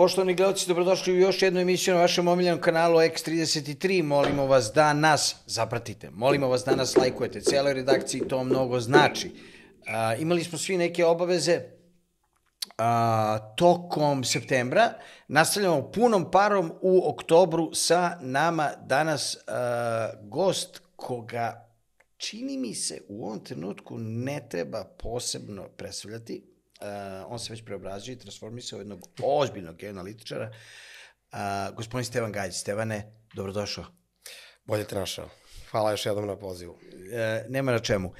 Poštovani gledoci, dobrodošli u još jednu emisiju na vašem omiljenom kanalu X33. Molimo vas da nas zapratite. Molimo vas da nas lajkujete. Cijeloj redakciji to mnogo znači. A, imali smo svi neke obaveze a, tokom septembra. Nastavljamo punom parom u oktobru sa nama danas a, gost koga čini mi se u ovom trenutku ne treba posebno predstavljati Uh, on se već preobrazio i transformisao u jednog ozbiljnog analitičara, Uh, gospodin Stevan Gajić. Stevane, dobrodošao. Bolje te našao. Hvala još jednom na pozivu. uh, nema na čemu.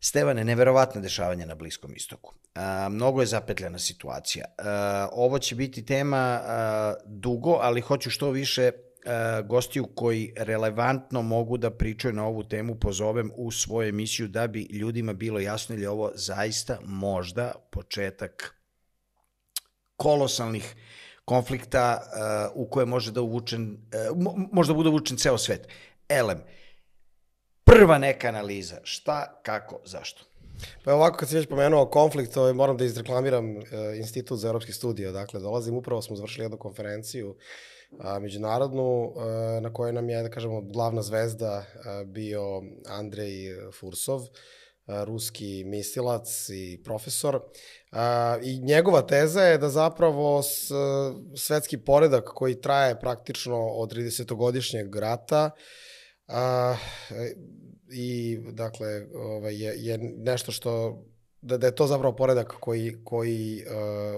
Stevane, neverovatne dešavanje na Bliskom istoku. A, e, mnogo je zapetljena situacija. A, e, ovo će biti tema a, dugo, ali hoću što više Eh, gostiju koji relevantno mogu da pričaju na ovu temu pozovem u svoju emisiju da bi ljudima bilo jasno ili ovo zaista možda početak kolosalnih konflikta uh, u koje može da uvučen, uh, možda bude uvučen ceo svet. Elem, prva neka analiza, šta, kako, zašto? Pa ovako kad si već pomenuo konflikt, ovaj, moram da izreklamiram Institut za evropski studije, dakle dolazim, upravo smo završili jednu konferenciju a, međunarodnu, a, e, na kojoj nam je, da kažemo, glavna zvezda a, e, bio Andrej Fursov, a, e, ruski mislilac i profesor. A, I njegova teza je da zapravo s, svetski poredak koji traje praktično od 30-godišnjeg rata a, i dakle ovaj, je, je nešto što da, da je to zapravo poredak koji, koji,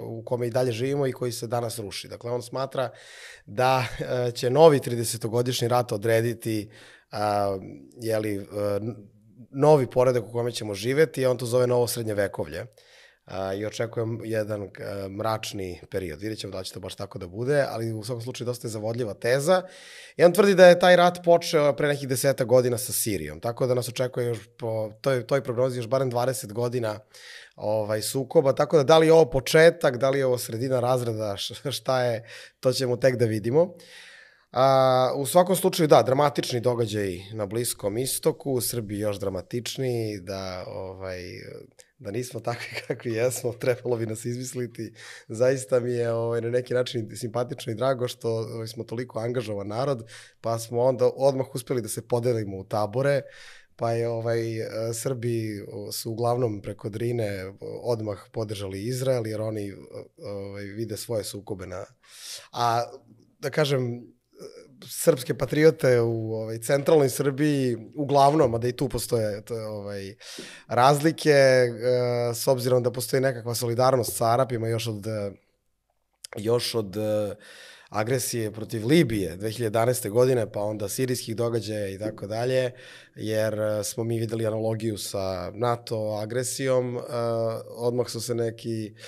uh, u kome i dalje živimo i koji se danas ruši. Dakle, on smatra da uh, će novi 30-godišnji rat odrediti uh, jeli, uh, novi poredak u kome ćemo živeti, on to zove novo srednje vekovlje. Uh, a, i očekujem jedan a, mračni period. Vidjet ćemo da će to baš tako da bude, ali u svakom slučaju dosta je zavodljiva teza. Jedan tvrdi da je taj rat počeo pre nekih deseta godina sa Sirijom, tako da nas očekuje još po toj, toj prognozi još barem 20 godina ovaj, sukoba, tako da da li je ovo početak, da li je ovo sredina razreda, šta je, to ćemo tek da vidimo. A, u svakom slučaju, da, dramatični događaj na Bliskom istoku, u Srbiji još dramatičniji, da ovaj, da nismo takvi kakvi jesmo, trebalo bi nas izmisliti. Zaista mi je ovaj, na neki način simpatično i drago što ovaj, smo toliko angažovan narod, pa smo onda odmah uspeli da se podelimo u tabore, pa je ovaj, Srbi su uglavnom preko Drine odmah podržali Izrael, jer oni ovaj, vide svoje sukobe na... A da kažem, srpske patriote u ovaj, centralnoj Srbiji, uglavnom, a da i tu postoje to, ovaj, razlike, e, s obzirom da postoji nekakva solidarnost sa Arapima još od, još od e, agresije protiv Libije 2011. godine, pa onda sirijskih događaja i tako dalje, jer e, smo mi videli analogiju sa NATO agresijom, e, odmah su se neki uh,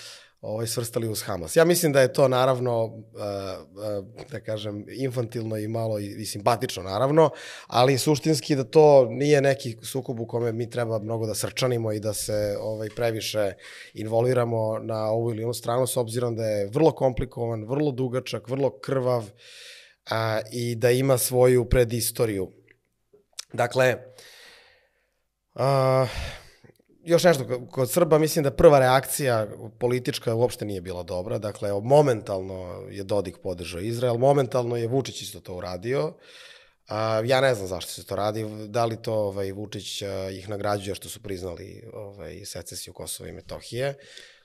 ovaj, svrstali uz Hamas. Ja mislim da je to naravno, e, e, da kažem, infantilno i malo i, i simpatično naravno, ali suštinski da to nije neki sukob u kome mi treba mnogo da srčanimo i da se ovaj, previše involviramo na ovu ili onu stranu, s obzirom da je vrlo komplikovan, vrlo dugačak, vrlo krvav a, i da ima svoju predistoriju. Dakle, a, još nešto, kod Srba mislim da prva reakcija politička uopšte nije bila dobra, dakle momentalno je Dodik podržao Izrael, momentalno je Vučić isto to uradio, A, ja ne znam zašto se to radi, da li to ovaj, Vučić ih nagrađuje što su priznali ovaj, secesiju Kosova i Metohije,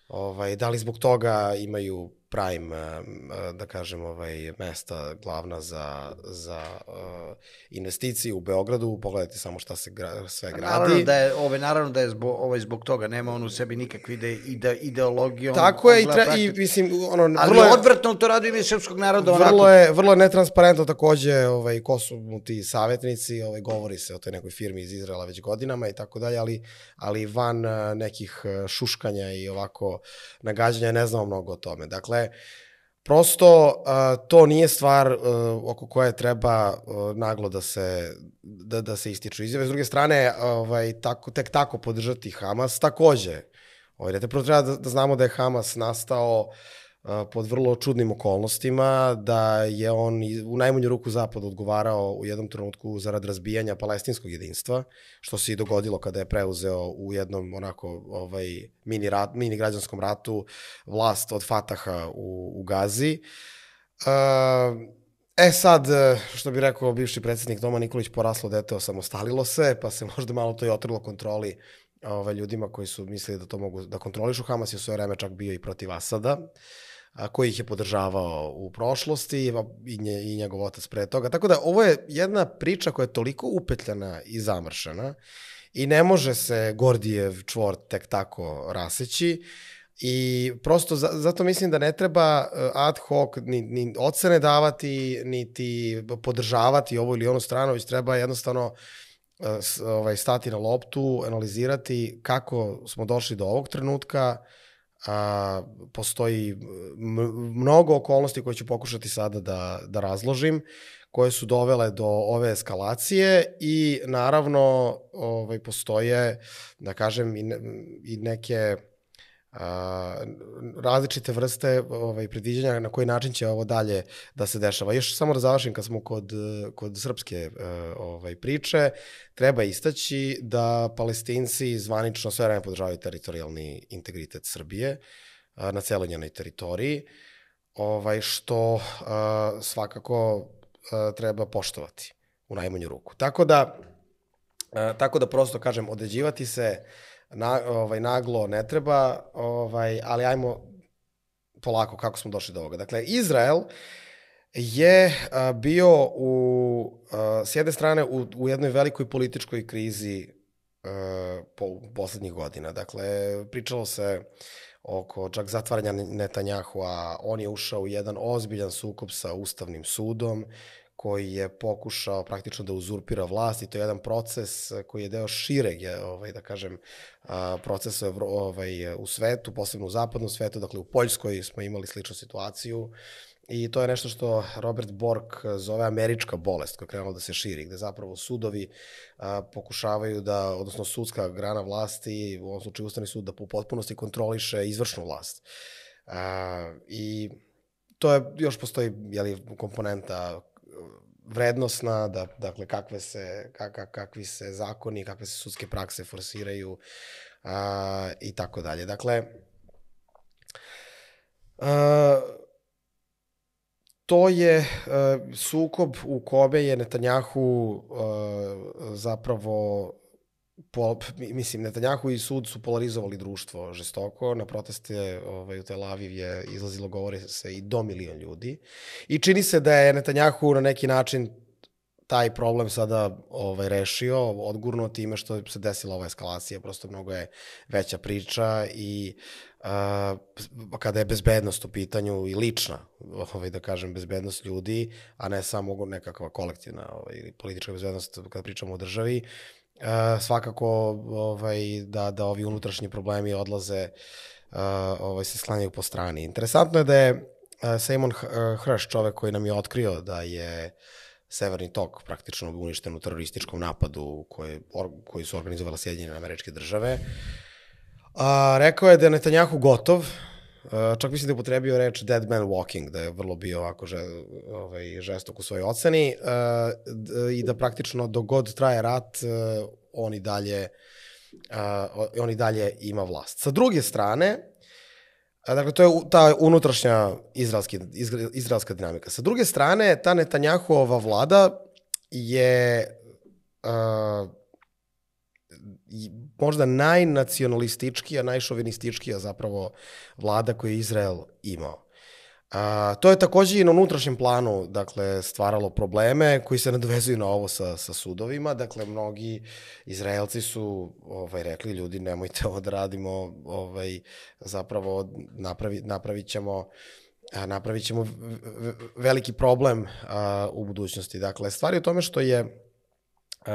ovaj, da li zbog toga imaju prime, eh, eh, da kažem, ovaj, mesta glavna za, za uh, eh, investicije u Beogradu. Pogledajte samo šta se gra, sve pa gradi. Naravno da je, ove, ovaj, naravno da je zbog, ovaj, zbog toga, nema on u sebi nikakve ide, ide, ideologijom. Tako je, i, tra, i mislim, ono, Ali vrlo je, odvrtno to radi ime srpskog naroda. Vrlo onako. je, vrlo je netransparentno takođe ovaj, ko su mu ti savjetnici, ovaj, govori se o toj nekoj firmi iz Izraela već godinama i tako dalje, ali, ali van nekih šuškanja i ovako nagađanja ne znamo mnogo o tome. Dakle, prosto uh, to nije stvar uh, oko koje treba uh, naglo da se, da, da se ističu izjave. S druge strane, ovaj, tako, tek tako podržati Hamas takođe. Ovaj, da prvo treba da, da znamo da je Hamas nastao uh, pod vrlo čudnim okolnostima, da je on u najmanju ruku zapad odgovarao u jednom trenutku zarad razbijanja palestinskog jedinstva, što se i dogodilo kada je preuzeo u jednom onako ovaj, mini, rat, mini građanskom ratu vlast od Fataha u, u Gazi. E sad, što bi rekao bivši predsednik Doma Nikolić, poraslo dete osamostalilo se, pa se možda malo to i otrlo kontroli ove, ovaj, ljudima koji su mislili da to mogu da kontrolišu. Hamas je u svoje vreme čak bio i protiv Asada. Uh, koji ih je podržavao u prošlosti i, nje, i njegov otac pre toga. Tako da ovo je jedna priča koja je toliko upetljana i zamršena i ne može se Gordijev čvor tek tako raseći. I prosto za, zato mislim da ne treba eh, ad hoc ni, ni ocene davati, niti podržavati ovu ili onu stranu, već treba jednostavno eh, ovaj, stati na loptu, analizirati kako smo došli do ovog trenutka, a, postoji e, mnogo okolnosti koje ću pokušati sada da, da razložim, koje su dovele do ove eskalacije i naravno ovaj, postoje, da kažem, i, ne, i neke a, različite vrste ovaj, predviđanja na koji način će ovo dalje da se dešava. Još samo da završim kad smo kod, kod srpske e, ovaj, priče, treba istaći da palestinci zvanično sve vreme podržavaju teritorijalni integritet Srbije a, na celoj njenoj teritoriji, ovaj, što a, svakako a, treba poštovati u najmanju ruku. Tako da, a, tako da prosto kažem, određivati se na, ovaj, naglo ne treba, ovaj, ali ajmo polako kako smo došli do ovoga. Dakle, Izrael je bio u, s jedne strane u, u jednoj velikoj političkoj krizi po, poslednjih godina. Dakle, pričalo se oko čak zatvaranja a on je ušao u jedan ozbiljan sukob sa Ustavnim sudom, koji je pokušao praktično da uzurpira vlast i to je jedan proces eh, koji je deo šireg, ovaj, da kažem, procesa ovaj, u svetu, posebno u zapadnom svetu, dakle u Poljskoj smo imali sličnu situaciju i to je nešto što Robert Bork eh, zove američka bolest koja je krenula da se širi, gde zapravo sudovi pokušavaju da, odnosno sudska grana vlasti, u ovom slučaju Ustavni sud, da po potpunosti kontroliše izvršnu vlast. I to je, još postoji jeli, komponenta vrednosna, da, dakle kakve se, kak, kakvi se zakoni, kakve se sudske prakse forsiraju a, i tako dalje. Dakle, a, to je a, e, sukob u kobe je Netanjahu a, e, zapravo Pol, mislim, Netanjahu i sud su polarizovali društvo žestoko, na proteste ovaj, u Tel Aviv je izlazilo govore se i do milion ljudi i čini se da je Netanjahu na neki način taj problem sada ovaj, rešio, odgurno time što se desila ova eskalacija, prosto mnogo je veća priča i a, kada je bezbednost u pitanju i lična, ovaj, da kažem, bezbednost ljudi, a ne samo nekakva kolektivna ovaj, politička bezbednost kada pričamo o državi, Uh, svakako ovaj, da, da ovi unutrašnji problemi odlaze, uh, ovaj, se sklanjaju po strani. Interesantno je da je uh, Simon Hrš, čovek koji nam je otkrio da je Severni tok praktično uništen u terorističkom napadu koje, or, koji su organizovala Sjedinjene američke države, uh, rekao je da je Netanjahu gotov, Uh, čak mislim da je upotrebio reč dead man walking, da je vrlo bio ovako že, ovaj, žestok u svojoj oceni uh, i da praktično dogod traje rat, uh, on i dalje on i dalje ima vlast. Sa druge strane, Dakle, to je ta unutrašnja izraelski, izraelska dinamika. Sa druge strane, ta Netanjahuova vlada je uh, možda najnacionalističkija, najšovinističkija zapravo vlada koju je Izrael imao. A, to je takođe i na unutrašnjem planu dakle, stvaralo probleme koji se nadovezuju na ovo sa, sa sudovima. Dakle, mnogi Izraelci su ovaj, rekli, ljudi, nemojte ovo da radimo, ovaj, zapravo napravi, napravit ćemo napravit ćemo veliki problem a, u budućnosti. Dakle, stvar je u tome što je Eh,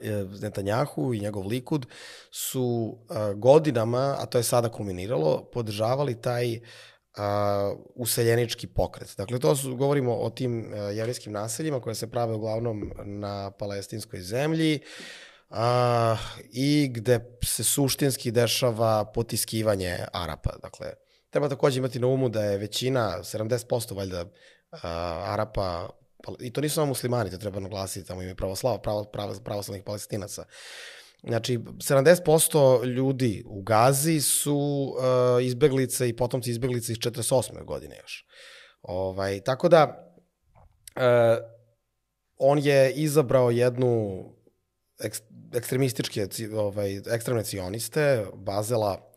eh, Netanjahu i njegov Likud su eh, godinama, a to je sada kulminiralo, podržavali taj uh, useljenički pokret. Dakle, to su, govorimo o tim jevrijskim naseljima koje se prave uglavnom na palestinskoj zemlji a, i gde se suštinski dešava potiskivanje Arapa. Dakle, treba takođe imati na umu da je većina, 70% valjda, uh, Arapa i to nisu samo muslimani, to treba naglasiti, tamo ime pravoslava, pravo, pravo, pravoslavnih palestinaca. Znači, 70% ljudi u Gazi su uh, izbeglice i potomci izbeglice iz 48. godine još. Ovaj, tako da, uh, on je izabrao jednu ek, ekstremističke, ovaj, ekstremne cioniste, Bazela,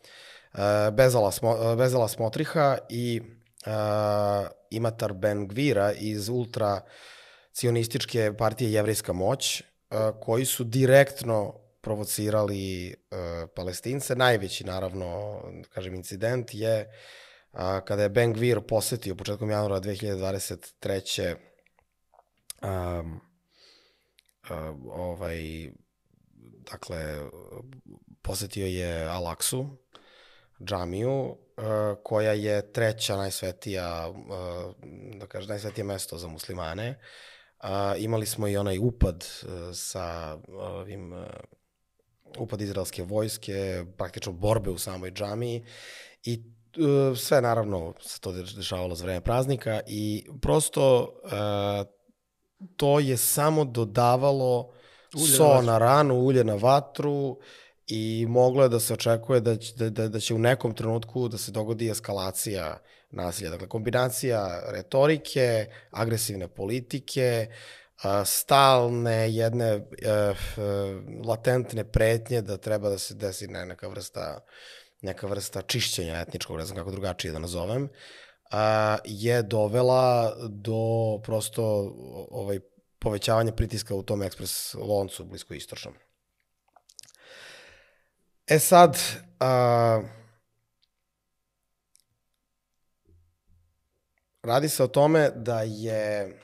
uh, Bezala, Smo, Bezala Smotriha i uh, Imatar Ben Gvira iz ultra cionističke partije Jevrijska moć, uh, koji su direktno provocirali uh, palestince. Najveći, naravno, kažem, incident je uh, kada je Ben Gvir posetio početkom januara 2023. Um, uh, ovaj, dakle, posetio je Alaksu, džamiju, Eh, koja je treća najsvetija, eh, da kažem, najsvetije mesto za muslimane. Eh, imali smo i onaj upad sa ovim upad izraelske vojske, praktično borbe u samoj džamiji i sve naravno se to dešavalo za vreme praznika i prosto to je samo dodavalo ulje so na, na ranu, ulje na vatru, uh, i moglo je da se očekuje da će, da, da, da će u nekom trenutku da se dogodi eskalacija nasilja. Dakle, kombinacija retorike, agresivne politike, stalne jedne e, e, latentne pretnje da treba da se desi neka vrsta neka vrsta čišćenja etničkog, ne znam kako drugačije da nazovem, je dovela do prosto ovaj, povećavanja pritiska u tom ekspres loncu blisko E sad, a, radi se o tome da je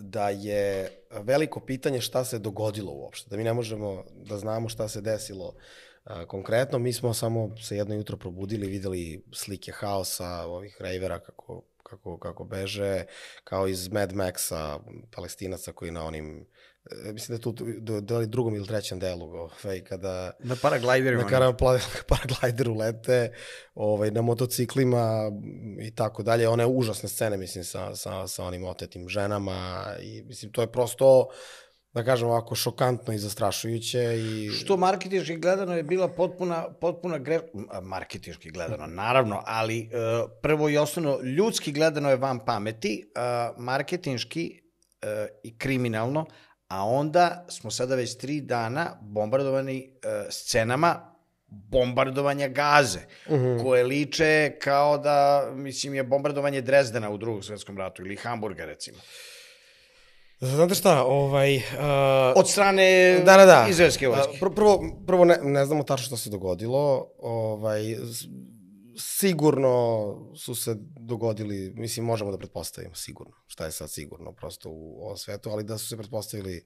da je veliko pitanje šta se dogodilo uopšte, da mi ne možemo da znamo šta se desilo konkretno. Mi smo samo se jedno jutro probudili, videli slike haosa ovih rejvera kako, kako, kako beže, kao iz Mad Maxa, palestinaca koji na onim E, mislim da je tu do, ali drugom ili trećem delu ovaj, kada na paraglajderima na karam, paraglajderu lete ovaj, na motociklima mm, i tako dalje one užasne scene mislim sa, sa, sa onim otetim ženama i mislim to je prosto da kažem ovako, šokantno i zastrašujuće. I... Što marketinški gledano je bila potpuna, potpuna gre... marketinški gledano, naravno, ali e, prvo i osnovno, ljudski gledano je van pameti, marketinški e, i kriminalno, a onda smo sada već tri dana bombardovani uh, scenama bombardovanja gaze, uh mhm. -huh. koje liče kao da, mislim, je bombardovanje Drezdena u drugom svetskom ratu ili Hamburga, recimo. Znate šta, ovaj... Uh, Od strane da, da, da. izraelske vojske. Pr prvo, prvo ne, ne znamo tačno šta se dogodilo, ovaj, sigurno su se dogodili, mislim, možemo da pretpostavimo, sigurno, šta je sad sigurno prosto u ovom svetu, ali da su se pretpostavili,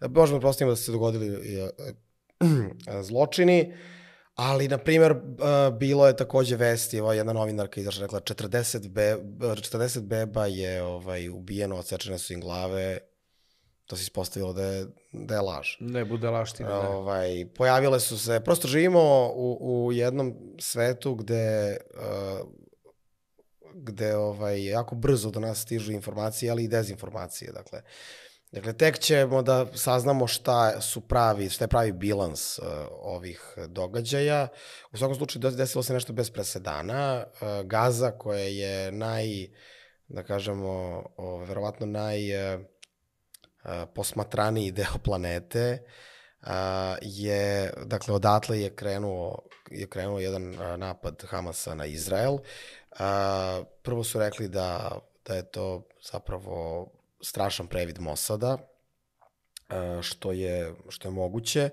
možemo da pretpostavimo da su se dogodili e, e, zločini, ali, na primer, e, bilo je takođe vesti, ova jedna novinarka izašla rekla, 40, be, 40 beba je ovaj, ubijeno, odsečene su im glave, to se ispostavilo da je, da je laž. Ne bude laž Ne. Ovaj, pojavile su se, prosto živimo u, u jednom svetu gde, uh, gde ovaj, jako brzo do nas stižu informacije, ali i dezinformacije. Dakle, dakle tek ćemo da saznamo šta su pravi, šta je pravi bilans uh, ovih događaja. U svakom slučaju desilo se nešto bez presedana. Uh, Gaza koja je naj, da kažemo, o, verovatno naj... Uh, posmatraniji deo planete, je, dakle, odatle je krenuo, je krenuo jedan napad Hamasa na Izrael. Prvo su rekli da, da je to zapravo strašan previd Mosada, što je, što je moguće.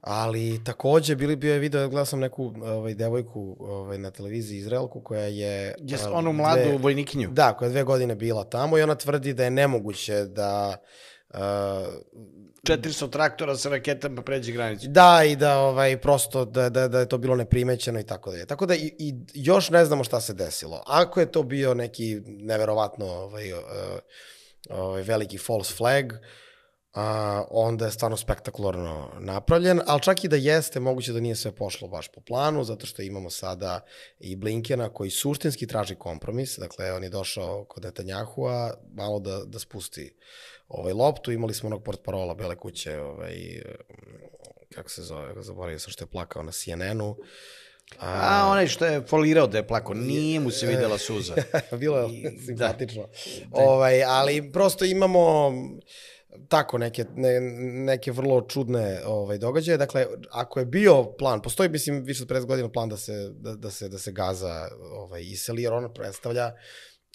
Ali takođe bili bio je video, gledao sam neku ovaj, devojku ovaj, na televiziji Izraelku koja je... yes, onu mladu dve, vojnikinju. Da, koja je dve godine bila tamo i ona tvrdi da je nemoguće da Uh, 400 traktora sa raketama pređe granicu. Da, i da ovaj prosto da, da, da je to bilo neprimećeno i tako dalje. Tako da i, i još ne znamo šta se desilo. Ako je to bio neki neverovatno ovaj, eh, ovaj veliki false flag, a, onda je stvarno spektakularno napravljen, ali čak i da jeste, moguće da nije sve pošlo baš po planu, zato što imamo sada i Blinkena koji suštinski traži kompromis, dakle on je došao kod Netanjahua malo da, da spusti uh, ovaj, loptu, imali smo onog portparola Bele kuće, ovaj, kako se zove, zaboravio sam što je plakao na CNN-u, A, A onaj što je folirao da je plako, nije mu se videla suza. Bilo je I, da. simpatično. Da. Ovaj, ali prosto imamo tako neke, ne, neke vrlo čudne ovaj, događaje. Dakle, ako je bio plan, postoji mislim više od 50 godina plan da se, da, da se, da se Gaza ovaj, iseli, jer ona predstavlja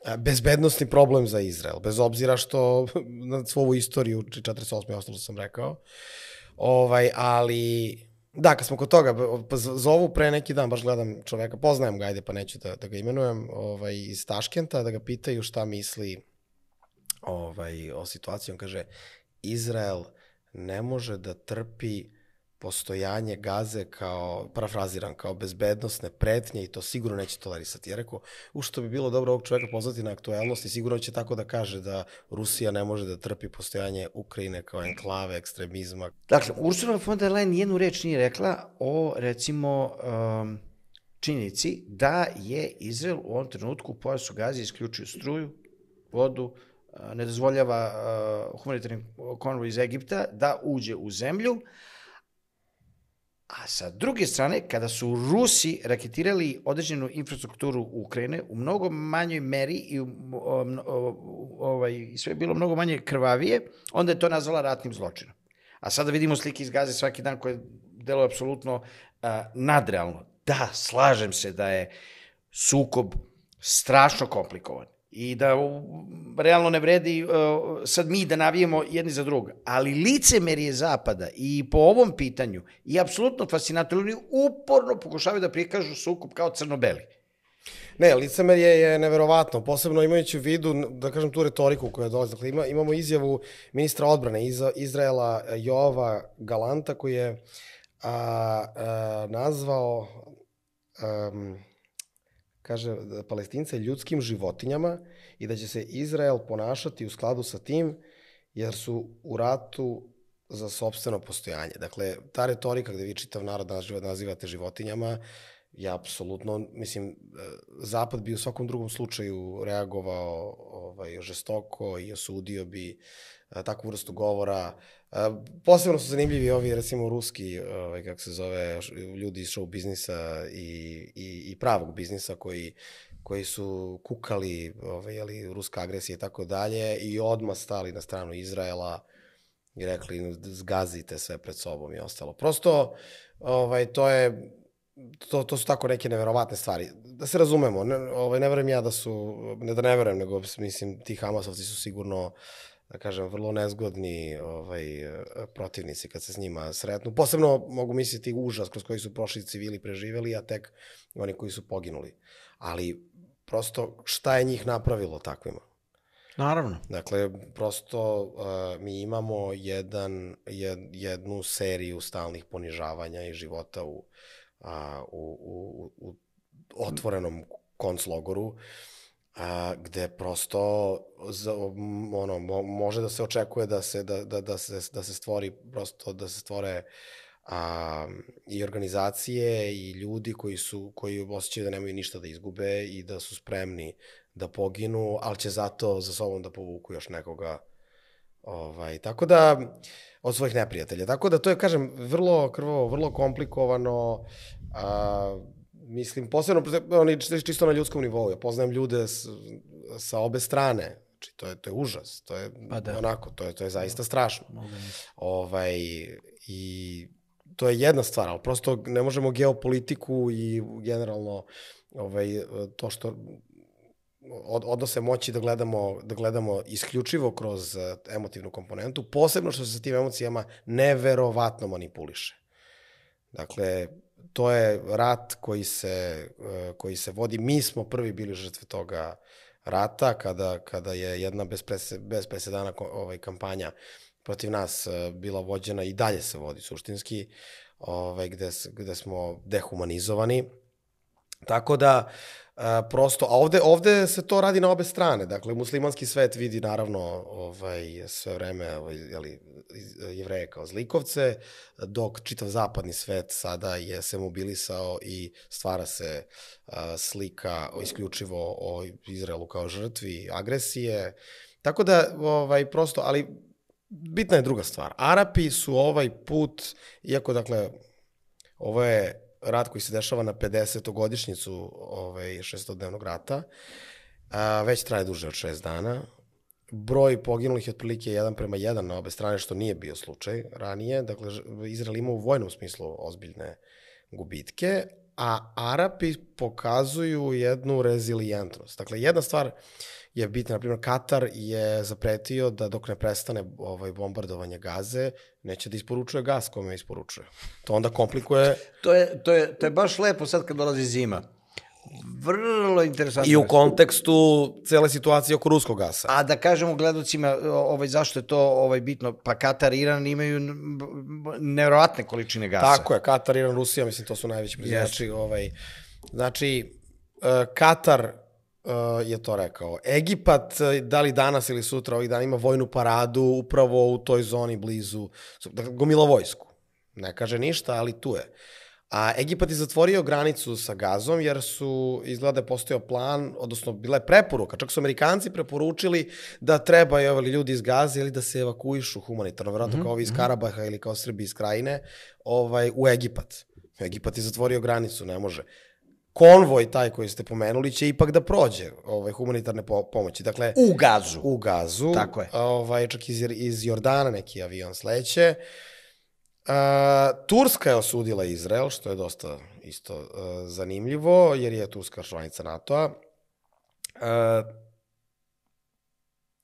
E, bezbednostni problem za Izrael, bez obzira što na svoju istoriju 48. ostalo sam rekao. Ovaj, ali, da, kad smo kod toga, pa zovu pre neki dan, baš gledam čoveka, poznajem ga, ajde, pa neću da, da ga imenujem, ovaj, iz Taškenta, da ga pitaju šta misli ovaj, o situaciji. On kaže, Izrael ne može da trpi postojanje gaze kao, parafraziram, kao bezbednostne pretnje i to sigurno neće tolerisati. Ja rekao, u što bi bilo dobro ovog čoveka pozvati na aktuelnost i sigurno će tako da kaže da Rusija ne može da trpi postojanje Ukrajine kao enklave, ekstremizma. Dakle, Ursula von der Leyen jednu reč nije rekla o, recimo, um, činjenici da je Izrael u ovom trenutku u pojasu gazi isključio struju, vodu, uh, ne dozvoljava uh, humanitarni konvoj iz Egipta da uđe u zemlju, A sa druge strane, kada su Rusi raketirali određenu infrastrukturu Ukrajine u mnogo manjoj meri i u, o, o, ovaj, sve je bilo mnogo manje krvavije, onda je to nazvala ratnim zločinom. A sada vidimo slike iz Gaze svaki dan koje deluje apsolutno a, nadrealno. Da, slažem se da je sukob strašno komplikovan i da u, realno ne vredi uh, sad mi da navijemo jedni za druga. Ali licemerije Zapada i po ovom pitanju i apsolutno fascinatorno, oni uporno pokušavaju da prikažu sukup kao crno-beli. Ne, licemerje je neverovatno, posebno imajući u vidu, da kažem, tu retoriku koja dolazi. Dakle, ima, imamo izjavu ministra odbrane iz, Izraela e, Jova Galanta, koji je a, a, e, nazvao... Um, kaže palestince, ljudskim životinjama i da će se Izrael ponašati u skladu sa tim, jer su u ratu za sobstveno postojanje. Dakle, ta retorika gde vi čitav narod nazivate životinjama, ja apsolutno, mislim, e, Zapad bi u svakom drugom slučaju reagovao ovaj, žestoko i osudio bi e, takvu vrstu govora, A, posebno su zanimljivi ovi, recimo, ruski, ovaj, kako se zove, ljudi iz show biznisa i, i, i pravog biznisa koji koji su kukali ovaj, jeli, ruska agresija i tako dalje i odmah stali na stranu Izraela i rekli zgazite sve pred sobom i ostalo. Prosto, ovaj, to je to, to su tako neke neverovatne stvari. Da se razumemo, ne, ovaj, ne verujem ja da su, ne da ne verujem, nego mislim ti Hamasovci su sigurno da kažem, vrlo nezgodni ovaj, protivnici kad se s njima sretnu. Posebno mogu misliti užas kroz koji su prošli civili preživeli, a tek oni koji su poginuli. Ali prosto šta je njih napravilo takvima? Naravno. Dakle, prosto uh, mi imamo jedan, jed, jednu seriju stalnih ponižavanja i života u, uh, u, u, u otvorenom konclogoru. Uh, a, gde prosto za, ono, mo, može da se očekuje da se, da, da, da se, da se stvori prosto, da se stvore a, i organizacije i ljudi koji su, koji osjećaju da nemaju ništa da izgube i da su spremni da poginu, ali će zato za sobom da povuku još nekoga Ovaj, tako da, od svojih neprijatelja. Tako da, to je, kažem, vrlo krvo, vrlo komplikovano, a, mislim, posebno, oni čisto na ljudskom nivou, ja poznajem ljude s, sa obe strane, znači to je, to je užas, to je pa da. onako, to je, to je zaista strašno. Da ovaj, I to je jedna stvar, ali prosto ne možemo geopolitiku i generalno ovaj, to što od, odnose moći da gledamo, da gledamo isključivo kroz e, emotivnu komponentu, posebno što se sa tim emocijama neverovatno manipuliše. Dakle, to je rat koji se, eh, koji se vodi. Mi smo prvi bili žrtve toga rata kada, kada je jedna bez, bez ovaj, kampanja protiv nas eh, bila vođena i dalje se vodi suštinski, ovaj, gde, gde smo dehumanizovani. Tako da, uh, prosto, a ovde, ovde se to radi na obe strane, dakle, muslimanski svet vidi naravno ovaj, sve vreme ovaj, jeli, jevreje kao zlikovce, dok čitav zapadni svet sada je se mobilisao i stvara se a, slika isključivo o Izraelu kao žrtvi agresije, tako da, ovaj, prosto, ali bitna je druga stvar. Arapi su ovaj put, iako, dakle, ovo je rat koji se dešava na 50. godišnjicu ovaj, šestodnevnog rata, a, već traje duže od šest dana. Broj poginulih je otprilike 1 prema 1 na obe strane, što nije bio slučaj ranije. Dakle, Izrael ima u vojnom smislu ozbiljne gubitke, a Arapi pokazuju jednu rezilijentnost. Dakle, jedna stvar je na primjer, Katar je zapretio da dok ne prestane ovaj bombardovanje gaze, neće da isporučuje gas kome isporučuje. To onda komplikuje... To je, to je, to je baš lepo sad kad dolazi zima. Vrlo interesantno. I u kontekstu cele situacije oko ruskog gasa. A da kažemo gledocima ovaj, zašto je to ovaj, bitno, pa Katar i Iran imaju nevjerovatne količine gasa. Tako je, Katar, Iran, Rusija, mislim to su najveći proizvođači. Yes. Ovaj, znači, e, Katar uh, je to rekao. Egipat, uh, da li danas ili sutra ovih dana ima vojnu paradu upravo u toj zoni blizu, dakle, gomila vojsku. Ne kaže ništa, ali tu je. A Egipat je zatvorio granicu sa gazom jer su, izgleda, da postojao plan, odnosno bila je preporuka, čak su Amerikanci preporučili da je ovali ljudi iz gaze ili da se evakuišu humanitarno, verovatno mm -hmm. kao ovi iz mhm. Karabaha ili kao Srbi iz Krajine, ovaj, u Egipat. Egipat je zatvorio granicu, ne može konvoj taj koji ste pomenuli će ipak da prođe ovaj, humanitarne po pomoći. Dakle, u gazu. U gazu. Tako je. Ovaj, čak iz, iz Jordana neki avion sleće. A, e, Turska je osudila Izrael, što je dosta isto a, e, zanimljivo, jer je Turska članica NATO-a. Uh,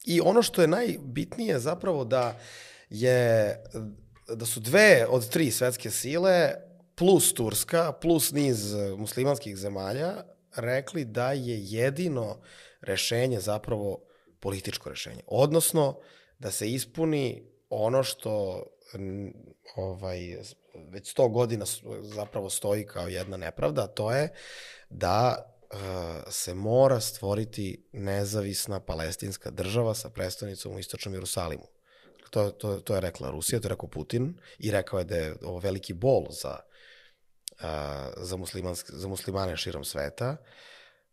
I ono što je najbitnije zapravo da je da su dve od tri svetske sile plus Turska, plus niz e, muslimanskih zemalja, rekli da je jedino rešenje zapravo političko rešenje. Odnosno, da se ispuni ono što ovaj, već 100 godina zapravo stoji kao jedna nepravda, a to je da uh, se mora stvoriti nezavisna palestinska država sa predstavnicom u Istočnom Jerusalimu. To, to, to je rekla Rusija, to je rekao Putin i rekao je da je ovo veliki bol za za, za muslimane širom sveta,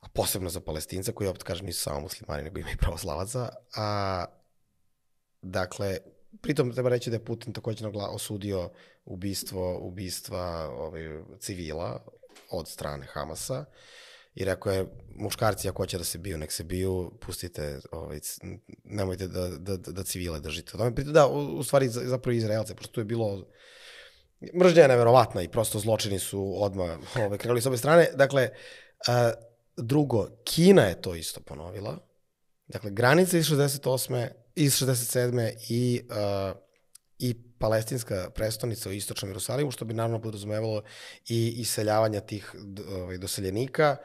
a posebno za palestinca, koji opet kažem nisu samo muslimani, nego ima i pravoslavaca. A, dakle, pritom treba reći da je Putin takođe osudio ubistvo, ubistva ovaj, civila od strane Hamasa i rekao je muškarci ako hoće da se biju, nek se biju, pustite, ovaj, nemojte da, da, da civile držite. Da, da, u stvari zapravo Izraelce, pošto tu je bilo mržnja je neverovatna i prosto zločini su odmah ove, krenuli s obe strane. Dakle, a, drugo, Kina je to isto ponovila. Dakle, granica iz 68. iz 67. i, a, i palestinska prestonica u istočnom Jerusalimu, što bi naravno podrazumevalo i iseljavanja tih ovaj, doseljenika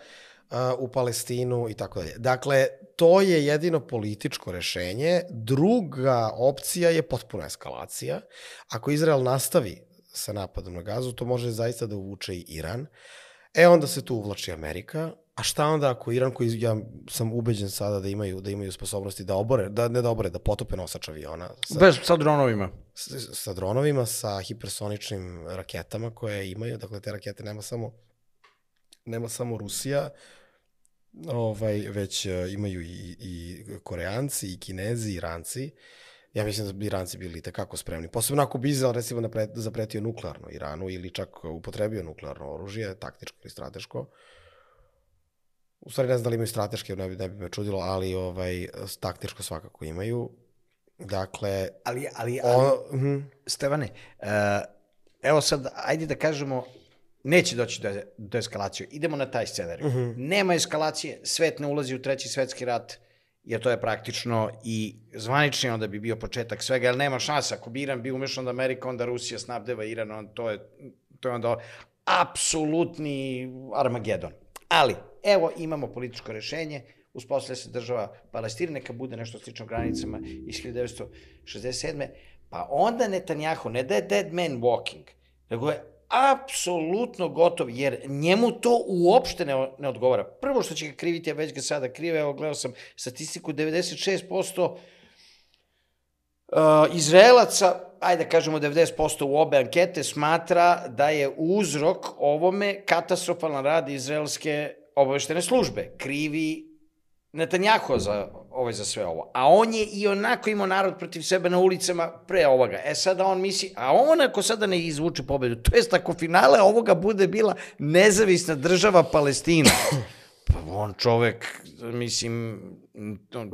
a, u Palestinu i tako dalje. Dakle, to je jedino političko rešenje. Druga opcija je potpuna eskalacija. Ako Izrael nastavi sa napadom na gazu, to može zaista da uvuče i Iran. E, onda se tu uvlači Amerika, a šta onda ako Iran, koji ja sam ubeđen sada da imaju, da imaju sposobnosti da obore, da ne da obore, da potope nosač aviona. Sa, Bez, sa dronovima. Sa, sa dronovima, sa hipersoničnim raketama koje imaju, dakle te rakete nema samo, nema samo Rusija, ovaj, već eh, imaju i, i Koreanci, i Kinezi, i Iranci. Uh, ja mislim da bi Iranci bili tekako spremni. Posebno ako bi Izrael recimo napred, zapretio nuklearno Iranu ili čak upotrebio nuklearno oružje, taktičko ili strateško. U stvari ne znam da li imaju strateške, ne bi, ne bi me čudilo, ali ovaj, taktičko svakako imaju. Dakle... Ali, ali, ali o, mm -hmm. Stevane, uh, eh, evo sad, ajde da kažemo, neće doći do, do eskalacije. Idemo na taj scenarij. Uh mhm. -huh. Nema eskalacije, svet ne ulazi u treći svetski rat, jer to je praktično i zvanično da bi bio početak svega, jer nema šansa. Ako bi Iran bio umešan da Amerika, onda Rusija snabdeva Iran, on, to, je, to je onda apsolutni Armagedon. Ali, evo, imamo političko rešenje, uspostavlja se država Palestina, neka bude nešto slično granicama iz 1967. Pa onda Netanjahu ne da je dead man walking, nego je apsolutno gotov, jer njemu to uopšte ne, ne odgovara. Prvo što će ga kriviti, a već ga sada krive, evo gledao sam statistiku, 96% Uh, Izraelaca, ajde da kažemo 90% u obe ankete, smatra da je uzrok ovome katastrofalan rad izraelske obaveštene službe. Krivi Netanjaho za, ovaj, za sve ovo. A on je i onako imao narod protiv sebe na ulicama pre ovoga. E sada on misli, a on ako sada ne izvuče pobedu, to jest ako finale ovoga bude bila nezavisna država Palestina, pa on čovek, mislim, on,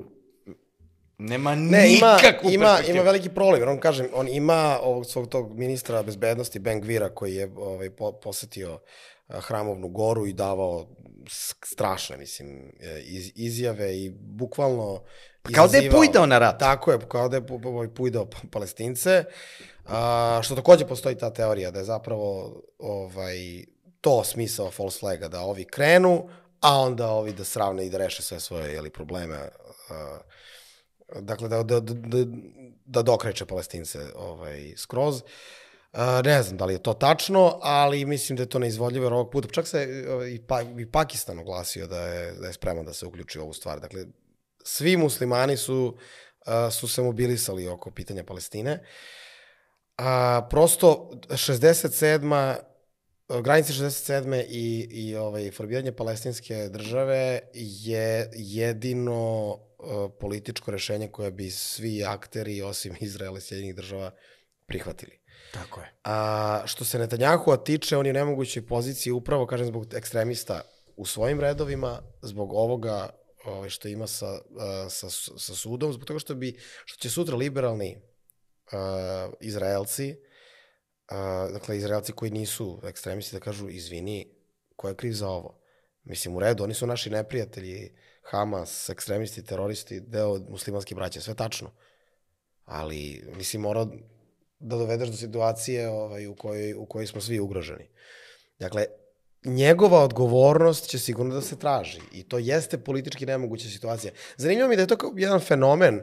nema ne, ima, ima, ima veliki problem, on kaže, on ima ovog svog tog ministra bezbednosti Ben Gvira koji je ovaj, po, posetio uh, hramovnu goru i davao strašne, mislim, iz, izjave i bukvalno... izazivao... kao da je pujdao na rat. Tako je, kao da je pujdao palestince, a, što takođe postoji ta teorija, da je zapravo ovaj, to smisao false flaga, da ovi krenu, a onda ovi da sravne i da reše sve svoje jeli, probleme. A, dakle, da, da, da, da dokreće palestince ovaj, skroz. Uh, ne znam da li je to tačno, ali mislim da je to neizvodljivo jer ovog puta, čak se e, i, pa, i Pakistan oglasio da je, da je spreman da se uključi u ovu stvar. Dakle, svi muslimani su, e, su se mobilisali oko pitanja Palestine. A, prosto, 67 e, granice 67. i, i ovaj, formiranje palestinske države je jedino uh, političko rešenje koje bi svi akteri, osim Izraela i Sjedinih država, prihvatili. Tako je. A, što se Netanjahu tiče, on je u nemogućoj poziciji upravo, kažem, zbog ekstremista u svojim redovima, zbog ovoga ovaj, što ima sa, sa, sa sudom, zbog toga što, bi, što će sutra liberalni uh, Izraelci, uh, dakle Izraelci koji nisu ekstremisti, da kažu izvini, ko je kriv za ovo? Mislim, u redu, oni su naši neprijatelji, Hamas, ekstremisti, teroristi, deo muslimanske braće, sve tačno. Ali, mislim, mora da dovedeš do situacije ovaj, u, kojoj, u kojoj smo svi ugroženi. Dakle, njegova odgovornost će sigurno da se traži i to jeste politički nemoguća situacija. Zanimljivo mi da je to kao jedan fenomen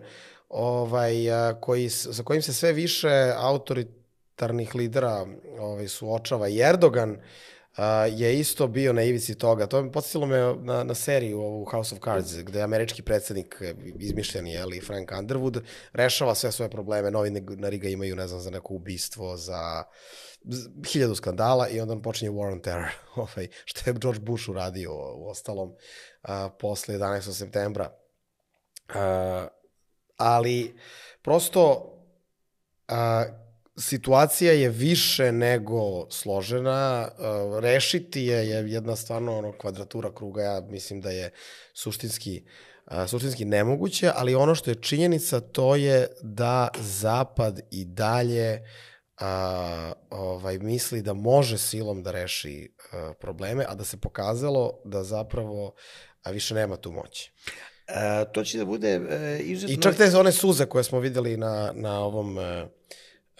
ovaj, koji, sa kojim se sve više autoritarnih lidera ovaj, suočava i Erdogan, uh, je isto bio na ivici toga. To me podsjetilo me na, na seriju ovu House of Cards, gde američki predsednik, e, izmišljeni, je li, Frank Underwood, rešava sve svoje probleme, na Riga imaju, ne znam, za neko ubistvo, za hiljadu skandala i onda on počinje War on Terror, ovaj, što je George Bush uradio u ostalom a, posle 11. septembra. A, ali, prosto, a, situacija je više nego složena, e, rešiti je jedna stvarno ono kvadratura kruga, ja mislim da je suštinski e, suštinski nemoguće, ali ono što je činjenica to je da zapad i dalje a, e, ovaj misli da može silom da reši a, probleme, a da se pokazalo da zapravo a, više nema tu moći. A, to će da bude e, izuzetno... I čak te one suze koje smo videli na, na ovom... E,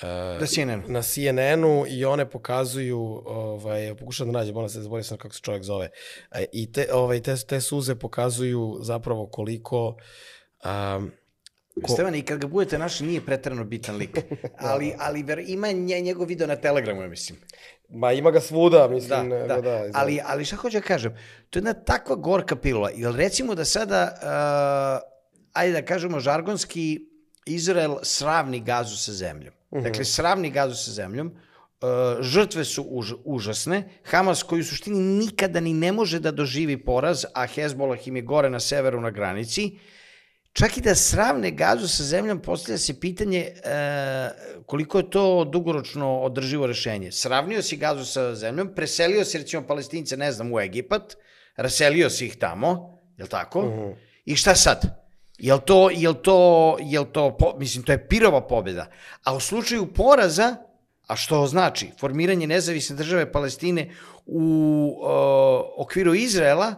Uh, na CNN-u. Na CNN-u i one pokazuju, ovaj, pokušam da nađem, ona se zaboravio sam kako se čovjek zove, e, i te, ovaj, te, te suze pokazuju zapravo koliko... Um, Ko... Stevan, i kad ga budete našli, nije pretrano bitan lik, ali, ali ver, ima nje, njegov video na Telegramu, ja mislim. Ma ima ga svuda, mislim. Da, da. da ali, ali šta hoću da kažem, to je jedna takva gorka pilula, jer recimo da sada, uh, ajde da kažemo žargonski, Izrael sravni gazu sa zemljom -hmm. Dakle, mhm. sravni gazu sa zemljom, e, žrtve su už, užasne. Hamas koji u suštini nikada ni ne može da doživi poraz, a Hezbollah im je gore na severu na granici, čak i da sravne gazu sa zemljom, postavlja se pitanje e, koliko je to dugoročno održivo rešenje. Sravnio si gazu sa zemljom, preselio si recimo palestince, ne znam, u Egipat, raselio si ih tamo, je li tako? Uh mhm. -huh. I šta sad? Jel to, jel to, jel to, po, mislim, to je pirova pobjeda. A u slučaju poraza, a što znači formiranje nezavisne države Palestine u uh, okviru Izraela,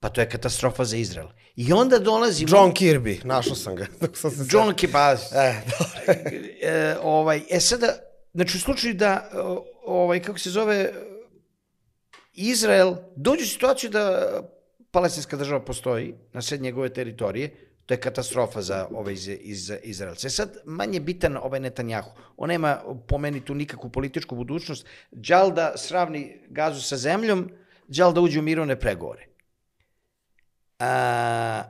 pa to je katastrofa za Izrael. I onda dolazi... John Kirby, našao sam ga. Dok sam se John Kirby, pa... E, e, ovaj, e sada, znači u slučaju da, ovaj, kako se zove, Izrael dođe u situaciju da palestinska država postoji na sred njegove teritorije, To je katastrofa za ove iz, iz Izraelce. Sad, manje bitan ovaj Netanjahu. On nema, po meni, tu nikakvu političku budućnost. Đal da sravni gazu sa zemljom, Đal da uđe u mirovne pregovore. A,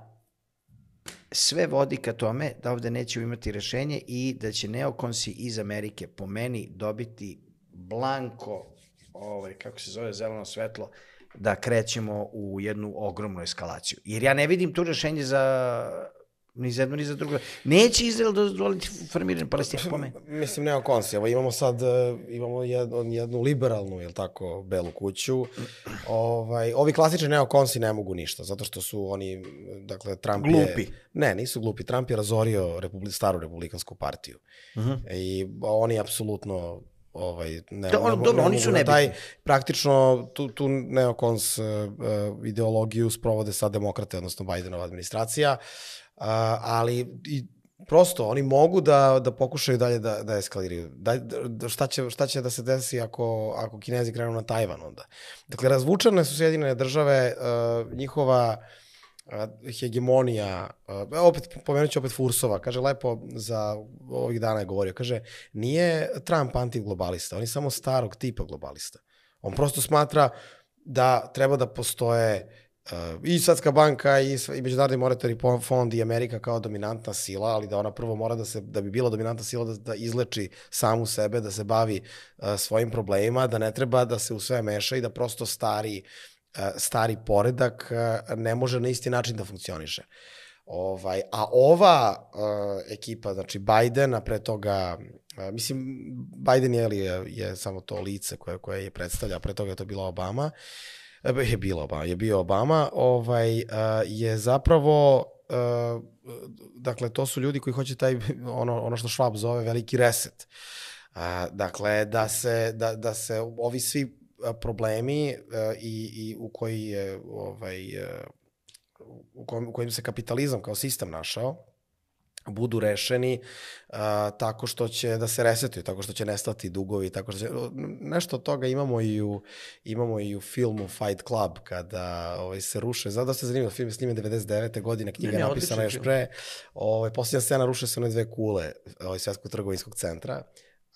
sve vodi ka tome da ovde neće imati rešenje i da će neokonsi iz Amerike, po meni, dobiti blanko, ovaj, kako se zove, zeleno svetlo, da krećemo u jednu ogromnu eskalaciju. Jer ja ne vidim tu rešenje za ni za jedno, ni za drugo. Neće Izrael dozvoliti formiranje Palestine, po meni. Mislim, nema konci. Evo, imamo sad, e, imamo jednu, jednu liberalnu, jel tako, belu kuću. Ovaj, ovi klasični konci ne mogu ništa, zato što su oni, dakle, Trump glupi. je... Glupi. Ne, nisu glupi. Trump je razorio republi, staru republikansku partiju. Uh mhm. -huh. I oni apsolutno ovaj ne da, on, ne, dobro, ne, oni su ne taj praktično tu tu neokons uh, ideologiju sprovode sa demokrate odnosno Bidenova administracija uh, ali i prosto oni mogu da da pokušaju dalje da da eskaliraju. Da, da šta će šta će da se desi ako ako Kinezi krenu na Tajvan onda. Dakle razvučene su Sjedinjene države, uh, njihova uh, hegemonija, e, opet pomenut ću opet Fursova, kaže lepo za ovih dana je govorio, kaže nije Trump antiglobalista, on je samo starog tipa globalista. On prosto smatra da treba da postoje e, i Svetska banka i, i Međunarodni monetarni fond i Amerika kao dominantna sila, ali da ona prvo mora da se, da bi bila dominantna sila da, da izleči samu sebe, da se bavi e, svojim problemima, da ne treba da se u sve meša i da prosto stari E, stari poredak e, ne može na isti način da funkcioniše. Ovaj, a ova uh, ekipa, znači Biden, a pre toga, uh, mislim, Biden je, li, je, je samo to lice koje, koje je predstavlja, pre toga je to bila Obama, je bila Obama, je bio Obama, ovaj, uh, je zapravo, uh, dakle, to su ljudi koji hoće taj, ono, ono što Schwab zove veliki reset. Uh, dakle, da se, da, da se ovi svi problemi i, i u koji je ovaj, e, u kojim, u kojim se kapitalizam kao sistem našao, budu rešeni a, tako što će da se resetuju, tako što će nestati dugovi, tako što će, nešto od toga imamo i u, imamo i u filmu Fight Club kada ovaj, se ruše, znam da se zanimljivo, film je snimen 99. godine, knjiga ne, ne, je napisana još pre, ovaj, posljedna scena ruše se one dve kule ovaj, Svetskog trgovinskog centra,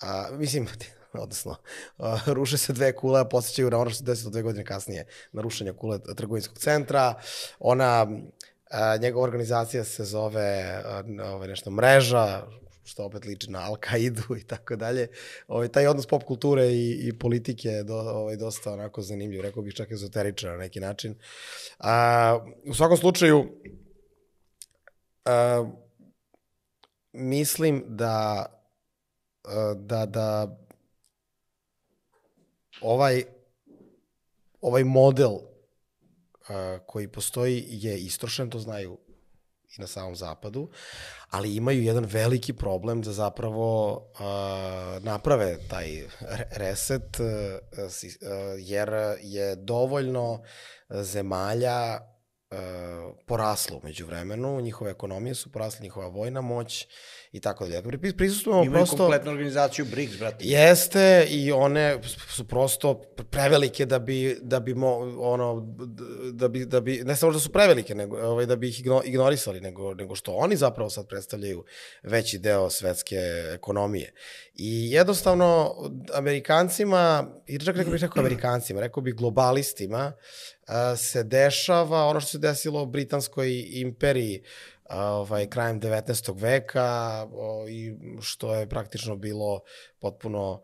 a, mislim, odnosno ruše se dve kule, a posjećaju na ono što se desilo dve godine kasnije, na kule trgovinskog centra. Ona, njegova organizacija se zove ove, ovaj, nešto mreža, što opet liči na Al-Qaidu i tako dalje. Ovaj, taj odnos pop kulture i, i politike je do, ovaj, dosta onako zanimljiv, rekao bih čak ezoteričan na neki način. A, u svakom slučaju, a, mislim da, da, da ovaj, ovaj model uh, koji postoji je istrošen, to znaju i na samom zapadu, ali imaju jedan veliki problem da zapravo uh, naprave taj reset, uh, uh, jer je dovoljno zemalja uh, poraslo umeđu vremenu, njihove ekonomije su porasle, njihova vojna moć i tako dalje. Prisustujemo Imaju prosto... Imaju kompletnu organizaciju BRICS, brate. Jeste, i one su prosto prevelike da bi, da bi mo, ono, da bi, da bi, ne samo da su prevelike, nego, ovaj, da bi ih ignorisali, nego, nego što oni zapravo sad predstavljaju veći deo svetske ekonomije. I jednostavno, Amerikancima, i čak rekao bih rekao Amerikancima, rekao bih globalistima, se dešava ono što se desilo u Britanskoj imperiji, ovaj, krajem 19. veka o, i što je praktično bilo potpuno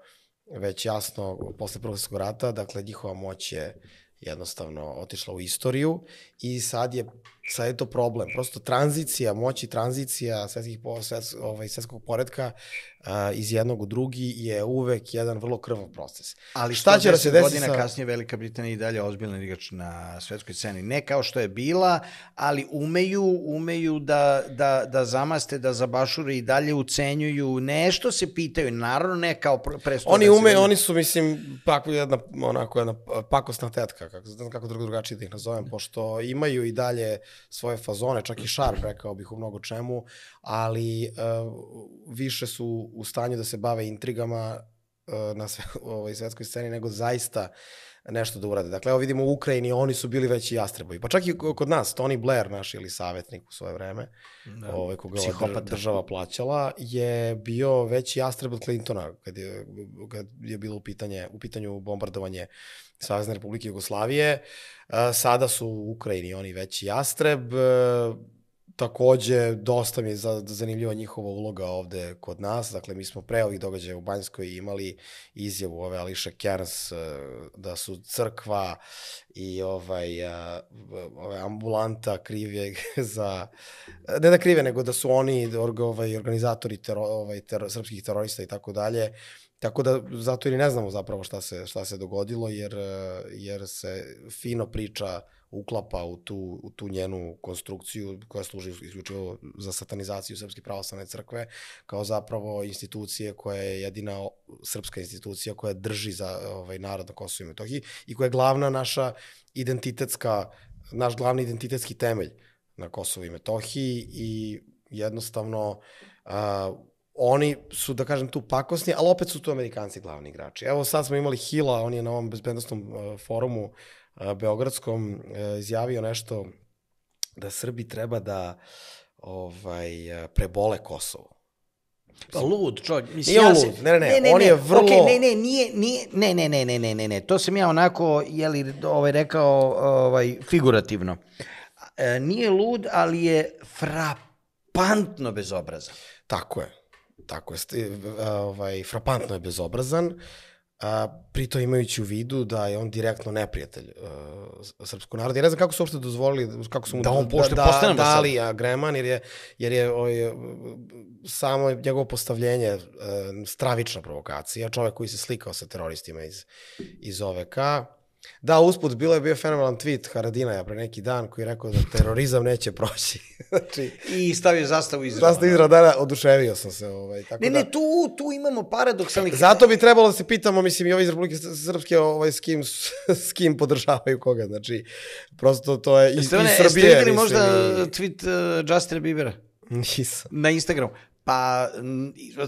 već jasno posle Prvog rata, dakle njihova moć je jednostavno otišla u istoriju i sad je sad je to problem. Prosto tranzicija, moći tranzicija svetskih, svets, ovaj, svetskog poredka a, iz jednog u drugi je uvek jedan vrlo krvav proces. Ali šta će da se desiti godina sa... kasnije Velika Britanija i dalje ozbiljna igrač na svetskoj sceni. Ne kao što je bila, ali umeju, umeju da, da, da zamaste, da zabašure i dalje ucenjuju. Nešto se pitaju, naravno ne kao presto. Oni da ume, oni su, mislim, pak, jedna, onako, jedna eh, pakosna tetka, kako, znam kako drugo drugačije da ih nazovem, pošto imaju i dalje svoje fazone, čak i Sharp rekao bih u mnogo čemu, ali uh, više su u stanju da se bave intrigama uh, na sve, ovoj svetskoj sceni nego zaista uh, nešto da urade. Dakle, evo vidimo u Ukrajini, oni su bili veći jastrebovi. Pa čak i kod nas, Tony Blair, naš ili savjetnik u svoje vreme, da, ovaj, koga ova država plaćala, je bio veći jastreb od Clintona kad je, kad je bilo u, pitanje, u pitanju bombardovanje Savjezne republike Jugoslavije. Sada su u Ukrajini oni veći jastreb Takođe, dosta mi je zanimljiva njihova uloga ovde kod nas. Dakle, mi smo pre ovih događaja u Banjskoj imali izjavu ove Ališa Kerns e, da su crkva i ovaj, ovaj ambulanta krive za... Ne da krive, nego da su oni ovaj, organizatori tero, ovaj, ter, srpskih terorista i tako dalje. Tako da zato i ne znamo zapravo šta se, šta se dogodilo, jer, e, jer se fino priča uklapa u tu, u tu njenu konstrukciju koja služi isključivo za satanizaciju Srpske pravoslavne crkve kao zapravo institucije koja je jedina srpska institucija koja drži za ovaj, narod na Kosovo i Metohiji i koja je glavna naša identitetska, naš glavni identitetski temelj na Kosovo i Metohiji i jednostavno a, oni su, da kažem, tu pakosni, ali opet su tu Amerikanci glavni igrači. Evo sad smo imali Hila, on je na ovom bezbednostnom uh, forumu uh, Beogradskom e, izjavio nešto da Srbi treba da ovaj, prebole Kosovo. Pa lud, čovjek, mislim, nije ja lud, ne, ne, ne, ne, on ne, je vrlo... Okay, ne, ne, nije, nije, ne, ne, ne, ne, ne, ne, ne, to sam ja onako, jeli, ovaj, rekao, ovaj, figurativno. E, nije lud, ali je frapantno bezobrazan. Tako je, tako je, e, ovaj, frapantno je bezobrazan. Uh, a, prito imajući u vidu da je on direktno neprijatelj a, e, srpskog naroda. Ja ne znam kako su uopšte dozvolili, kako su mu da, on pošte, da, da, dali je Greman, jer je, jer je oj, ovaj, samo njegovo postavljenje a, e, stravična provokacija. Čovek koji se slikao sa teroristima iz, iz OVK, Da, usput, bilo je bio fenomenalan tweet Haradina ja pre neki dan koji je rekao da terorizam neće proći. znači, I stavio zastavu Izraela. Zastavu Izraela, da, da, oduševio sam se. Ovaj, tako ne, da. ne, tu, tu imamo paradoksalnih... Zato bi trebalo da se pitamo, mislim, i ovi iz Republike Srpske ovaj, s, kim, s kim podržavaju koga. Znači, prosto to je iz, Stavane, iz Srbije. Jeste videli možda i... tweet uh, Justina Bibera? Nisam. Na Instagramu. Pa,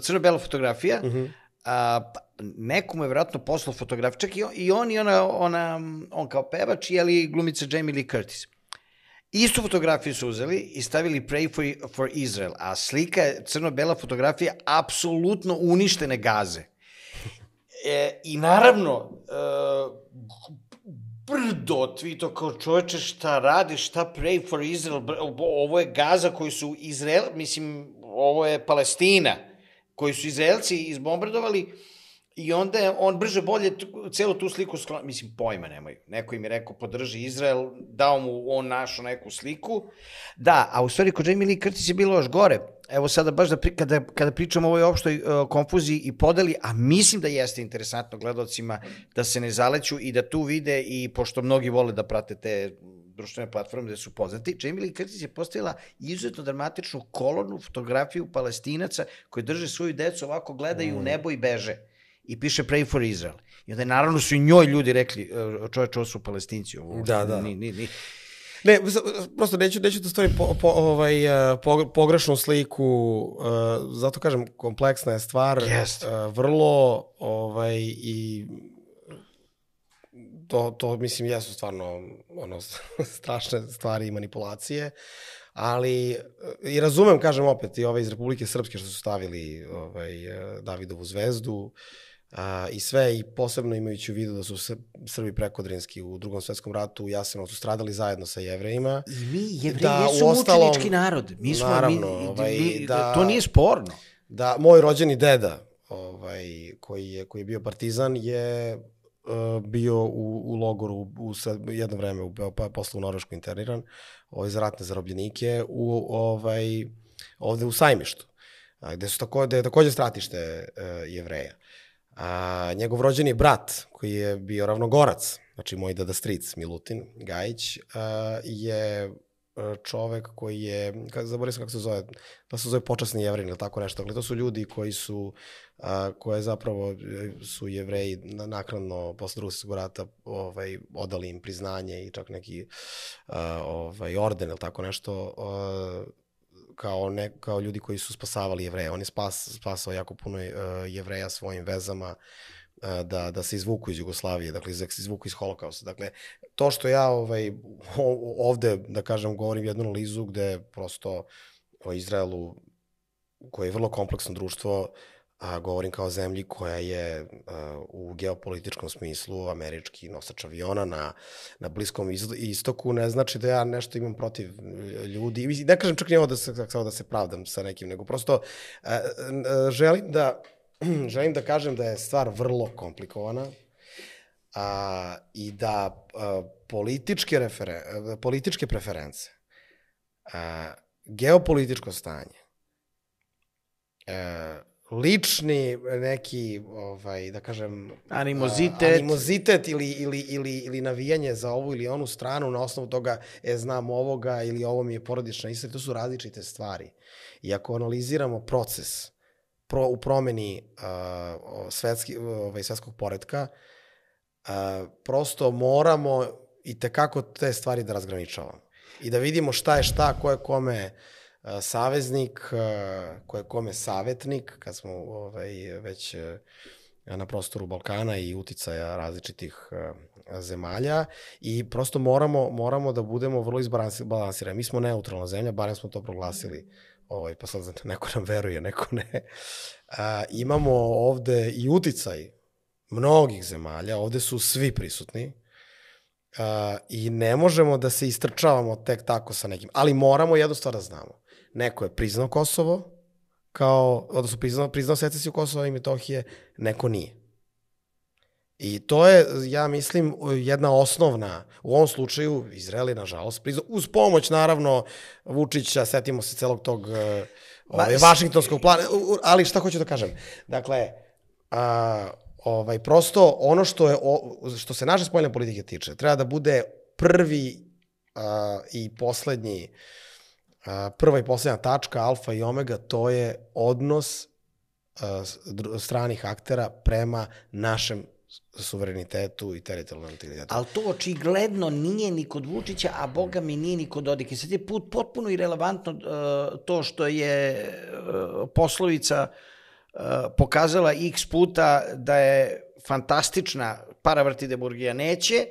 crno-bela fotografija, uh mhm. -huh a, pa, nekom je vjerojatno poslao fotograf, čak i on, i on i ona, ona, on kao pevač je ali glumica Jamie Lee Curtis. Istu fotografiju su uzeli i stavili Pray for, for Israel, a slika je crno-bela fotografija apsolutno uništene gaze. E, I naravno, e, brdo tvito kao čoveče šta radi, šta Pray for Israel, ovo je Gaza koju su Izrael, mislim, ovo je Palestina koji su Izraelci izbombardovali i onda je on brže bolje celu tu sliku sklon... Mislim, pojma nemaju. Neko im je rekao podrži Izrael, dao mu on našu neku sliku. Da, a u stvari kod Jamie Lee Curtis je bilo još gore. Evo sada baš da pri, kada, kada pričamo o ovoj opštoj uh, konfuziji i podeli, a mislim da jeste interesantno gledalcima da se ne zaleću i da tu vide i pošto mnogi vole da prate te društvene platforme gde su poznati, Jamie Lee Curtis je postavila izuzetno dramatičnu kolonu fotografiju palestinaca koji drže svoju decu, ovako gledaju mm. u nebo i beže. I piše Pray for Israel. I onda naravno su i njoj ljudi rekli, e, čoveče, ovo su palestinci. Ovo, da, da. Ni, ni, ni. Ne, prosto neću, neću da stvari po, po, ovaj, e, po, pogrešnu sliku, e, zato kažem, kompleksna je stvar, yes. vrlo ovaj, i to, to mislim, jesu stvarno ono, strašne stvari i manipulacije, ali e, i razumem, kažem opet, i ove iz Republike Srpske što su stavili ovaj, e, Davidovu zvezdu, a, i sve, i posebno imajući u vidu da su Srbi prekodrinski u drugom svetskom ratu u Jasenovcu stradali zajedno sa jevrejima. I mi, da, jevreji da, jesu ostalom, narod. Mi smo, naravno, mi, ovaj, mi, da, to nije sporno. Da, moj rođeni deda, ovaj, koji, je, koji je bio partizan, je Eh, bio u, u logoru u, u jedno vreme u, pa posle u Norvešku interniran ovaj, za ratne zarobljenike u, ovaj, ovde u sajmištu a, gde, su tako, gde je takođe stratište e, jevreja. A, njegov rođeni brat koji je bio ravnogorac, znači moj dada stric Milutin Gajić, a, eh, je čovek koji je, zaboravim sam kako se zove, da se zove počasni jevrin ili tako nešto, ali to su ljudi koji su, a, koje zapravo e, su jevreji nakladno posle drugog svjetskog rata ovaj, odali im priznanje i čak neki a, ovaj, orden ili tako nešto, a, kao, ne, kao ljudi koji su spasavali jevreje. On je spas, spasao jako puno e, jevreja svojim vezama, E, da, da se izvuku iz Jugoslavije, dakle da se izvuku iz holokausta. Dakle, to što ja ovaj, ovde, da kažem, govorim jednu analizu gde prosto o Izraelu, koje je vrlo kompleksno društvo, a govorim kao zemlji koja je a, e, u geopolitičkom smislu američki nosač aviona na, na bliskom istoku, ne znači da ja nešto imam protiv ljudi. Ne kažem čak ni ovo da se, da se pravdam sa nekim, nego prosto a, e, a, želim da želim da kažem da je stvar vrlo komplikovana a, i da a, političke, referen, a, političke preference, a, geopolitičko stanje, a, e, lični neki ovaj da kažem animozitet a, animozitet ili ili ili ili navijanje za ovu ili onu stranu na osnovu toga e znam ovoga ili ovo mi je porodična istorija to su različite stvari i ako analiziramo proces pro, u promeni uh, svetski, ovaj, svetskog poredka, uh, prosto moramo i tekako te stvari da razgraničavamo. I da vidimo šta je šta, ko je kome uh, saveznik, uh, ko je kome savetnik, kad smo ovaj, već uh, na prostoru Balkana i uticaja različitih uh, zemalja i prosto moramo, moramo da budemo vrlo izbalansirani. Mi smo neutralna zemlja, barem smo to proglasili. Mm ovaj, pa sad znate, neko nam veruje, neko ne. A, imamo ovde i uticaj mnogih zemalja, ovde su svi prisutni a, i ne možemo da se istrčavamo tek tako sa nekim, ali moramo jednu stvar da znamo. Neko je priznao Kosovo, kao, odnosno priznao, priznao secesiju Kosova i Metohije, neko nije. I to je, ja mislim, jedna osnovna, u ovom slučaju, je, nažalost, uz pomoć, naravno, Vučića, setimo se celog tog ovaj, vašingtonskog plana, ali šta hoću da kažem? Dakle, a, ovaj, prosto ono što, je, što se naše spoljne politike tiče, treba da bude prvi a, i poslednji, a, prva i poslednja tačka, alfa i omega, to je odnos stranih aktera prema našem suverenitetu i teritorijalnom integritetu. Ali to očigledno nije ni kod Vučića, a boga mi nije ni kod Dodike. Sad je put potpuno irelevantno uh, to što je uh, poslovica uh, pokazala x puta da je fantastična paravrti Burgija neće,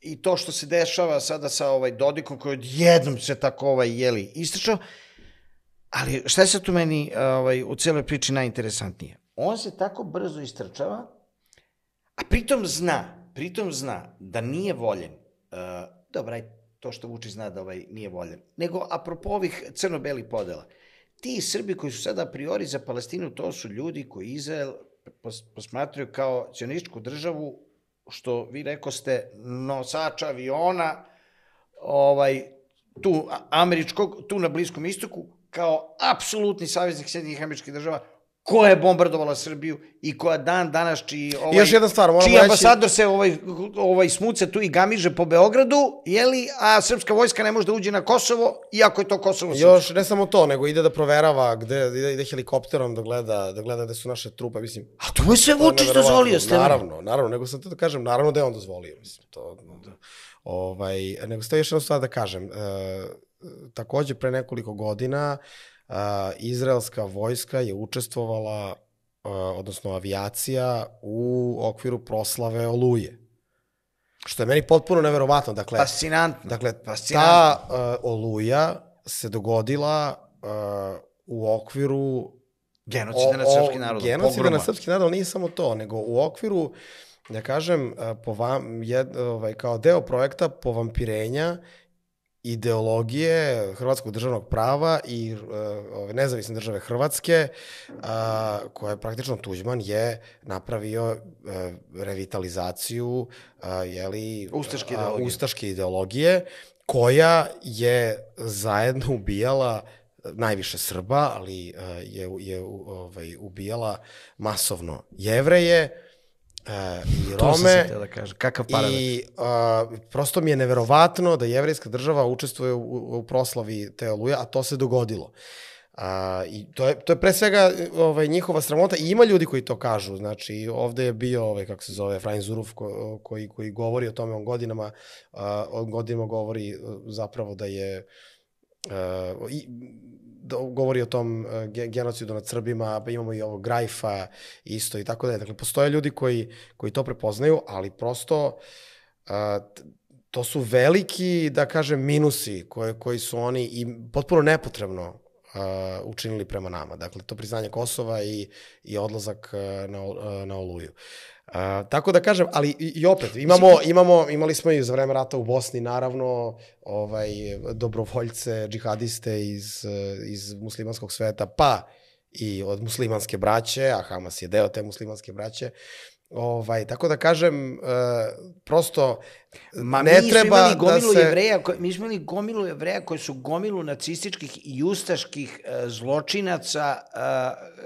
i to što se dešava sada sa ovaj Dodikom koji odjednom se tako ovaj jeli istračao. Ali šta se tu meni ovaj, u cijeloj priči najinteresantnije? On se tako brzo istračava A pritom zna, pritom zna da nije voljen. Uh, e, dobra, to što Vučić zna da ovaj nije voljen. Nego, apropo ovih crno beli podela, ti Srbi koji su sada a priori za Palestinu, to su ljudi koji Izrael pos, posmatraju kao cionističku državu, što vi rekoste, nosač aviona, ovaj, tu američkog, tu na Bliskom istoku, kao apsolutni saveznik Sjedinih američkih država, ko je bombardovala Srbiju i koja dan danas čiji ovaj, još jedna stvar, moram čiji reći... ambasador se ovaj, ovaj smuce tu i gamiže po Beogradu, jeli, a srpska vojska ne može da uđe na Kosovo, iako je to Kosovo srpsko. Još ne samo to, nego ide da proverava gde, ide, ide helikopterom da gleda, da gleda gde su naše trupe, mislim. A to je sve Vučić dozvolio, ste Naravno, naravno, nego sam to da kažem, naravno da je on dozvolio, mislim, to... Da, ovaj, nego ste još jednu stvar da kažem, e, takođe pre nekoliko godina uh, izraelska vojska je učestvovala, odnosno avijacija, u okviru proslave Oluje. Što je meni potpuno neverovatno. Dakle, fascinantno. Dakle, fascinantno. ta uh, Oluja se dogodila uh, u okviru genocida na srpski narod. Genocida na srpski narod, nije samo to, nego u okviru, da kažem, po vam, jed, ovaj, kao deo projekta povampirenja ideologije Hrvatskog državnog prava i uh, nezavisne države Hrvatske, uh, koja je praktično Tuđman je napravio uh, revitalizaciju uh, jeli, ustaške, ideologije. Uh, ustaške ideologije, koja je zajedno ubijala najviše Srba, ali uh, je, je ovaj, ubijala masovno jevreje, e, i to se htio da kažem, kakav paradak. I a, prosto mi je neverovatno da jevrijska država učestvuje u, u proslavi te oluje, a to se dogodilo. A, I to je, to je pre svega ovaj, njihova sramota i ima ljudi koji to kažu. Znači, ovde je bio, ovaj, kako se zove, Frajn Zuruf ko, koji, koji govori o tome, on godinama, uh, on godinama govori zapravo da je uh, i, do, govori o tom uh, genocidu nad Srbima, pa imamo i ovo Grajfa isto i tako da je. Dakle, postoje ljudi koji, koji to prepoznaju, ali prosto uh, to su veliki, da kažem, minusi koje, koji su oni i potpuno nepotrebno uh, učinili prema nama. Dakle, to priznanje Kosova i, i odlazak uh, na, uh, na Oluju. Uh, Uh, tako da kažem, ali i, i opet, imamo, imamo, imali smo i za vreme rata u Bosni, naravno, ovaj, dobrovoljce, džihadiste iz, iz muslimanskog sveta, pa i od muslimanske braće, a Hamas je deo te muslimanske braće, Ovaj, tako da kažem, e, prosto Ma ne mi treba smo imali da gomilu da se... jevreja, mi smo imali gomilu jevreja koji su gomilu nacističkih i ustaških e, zločinaca,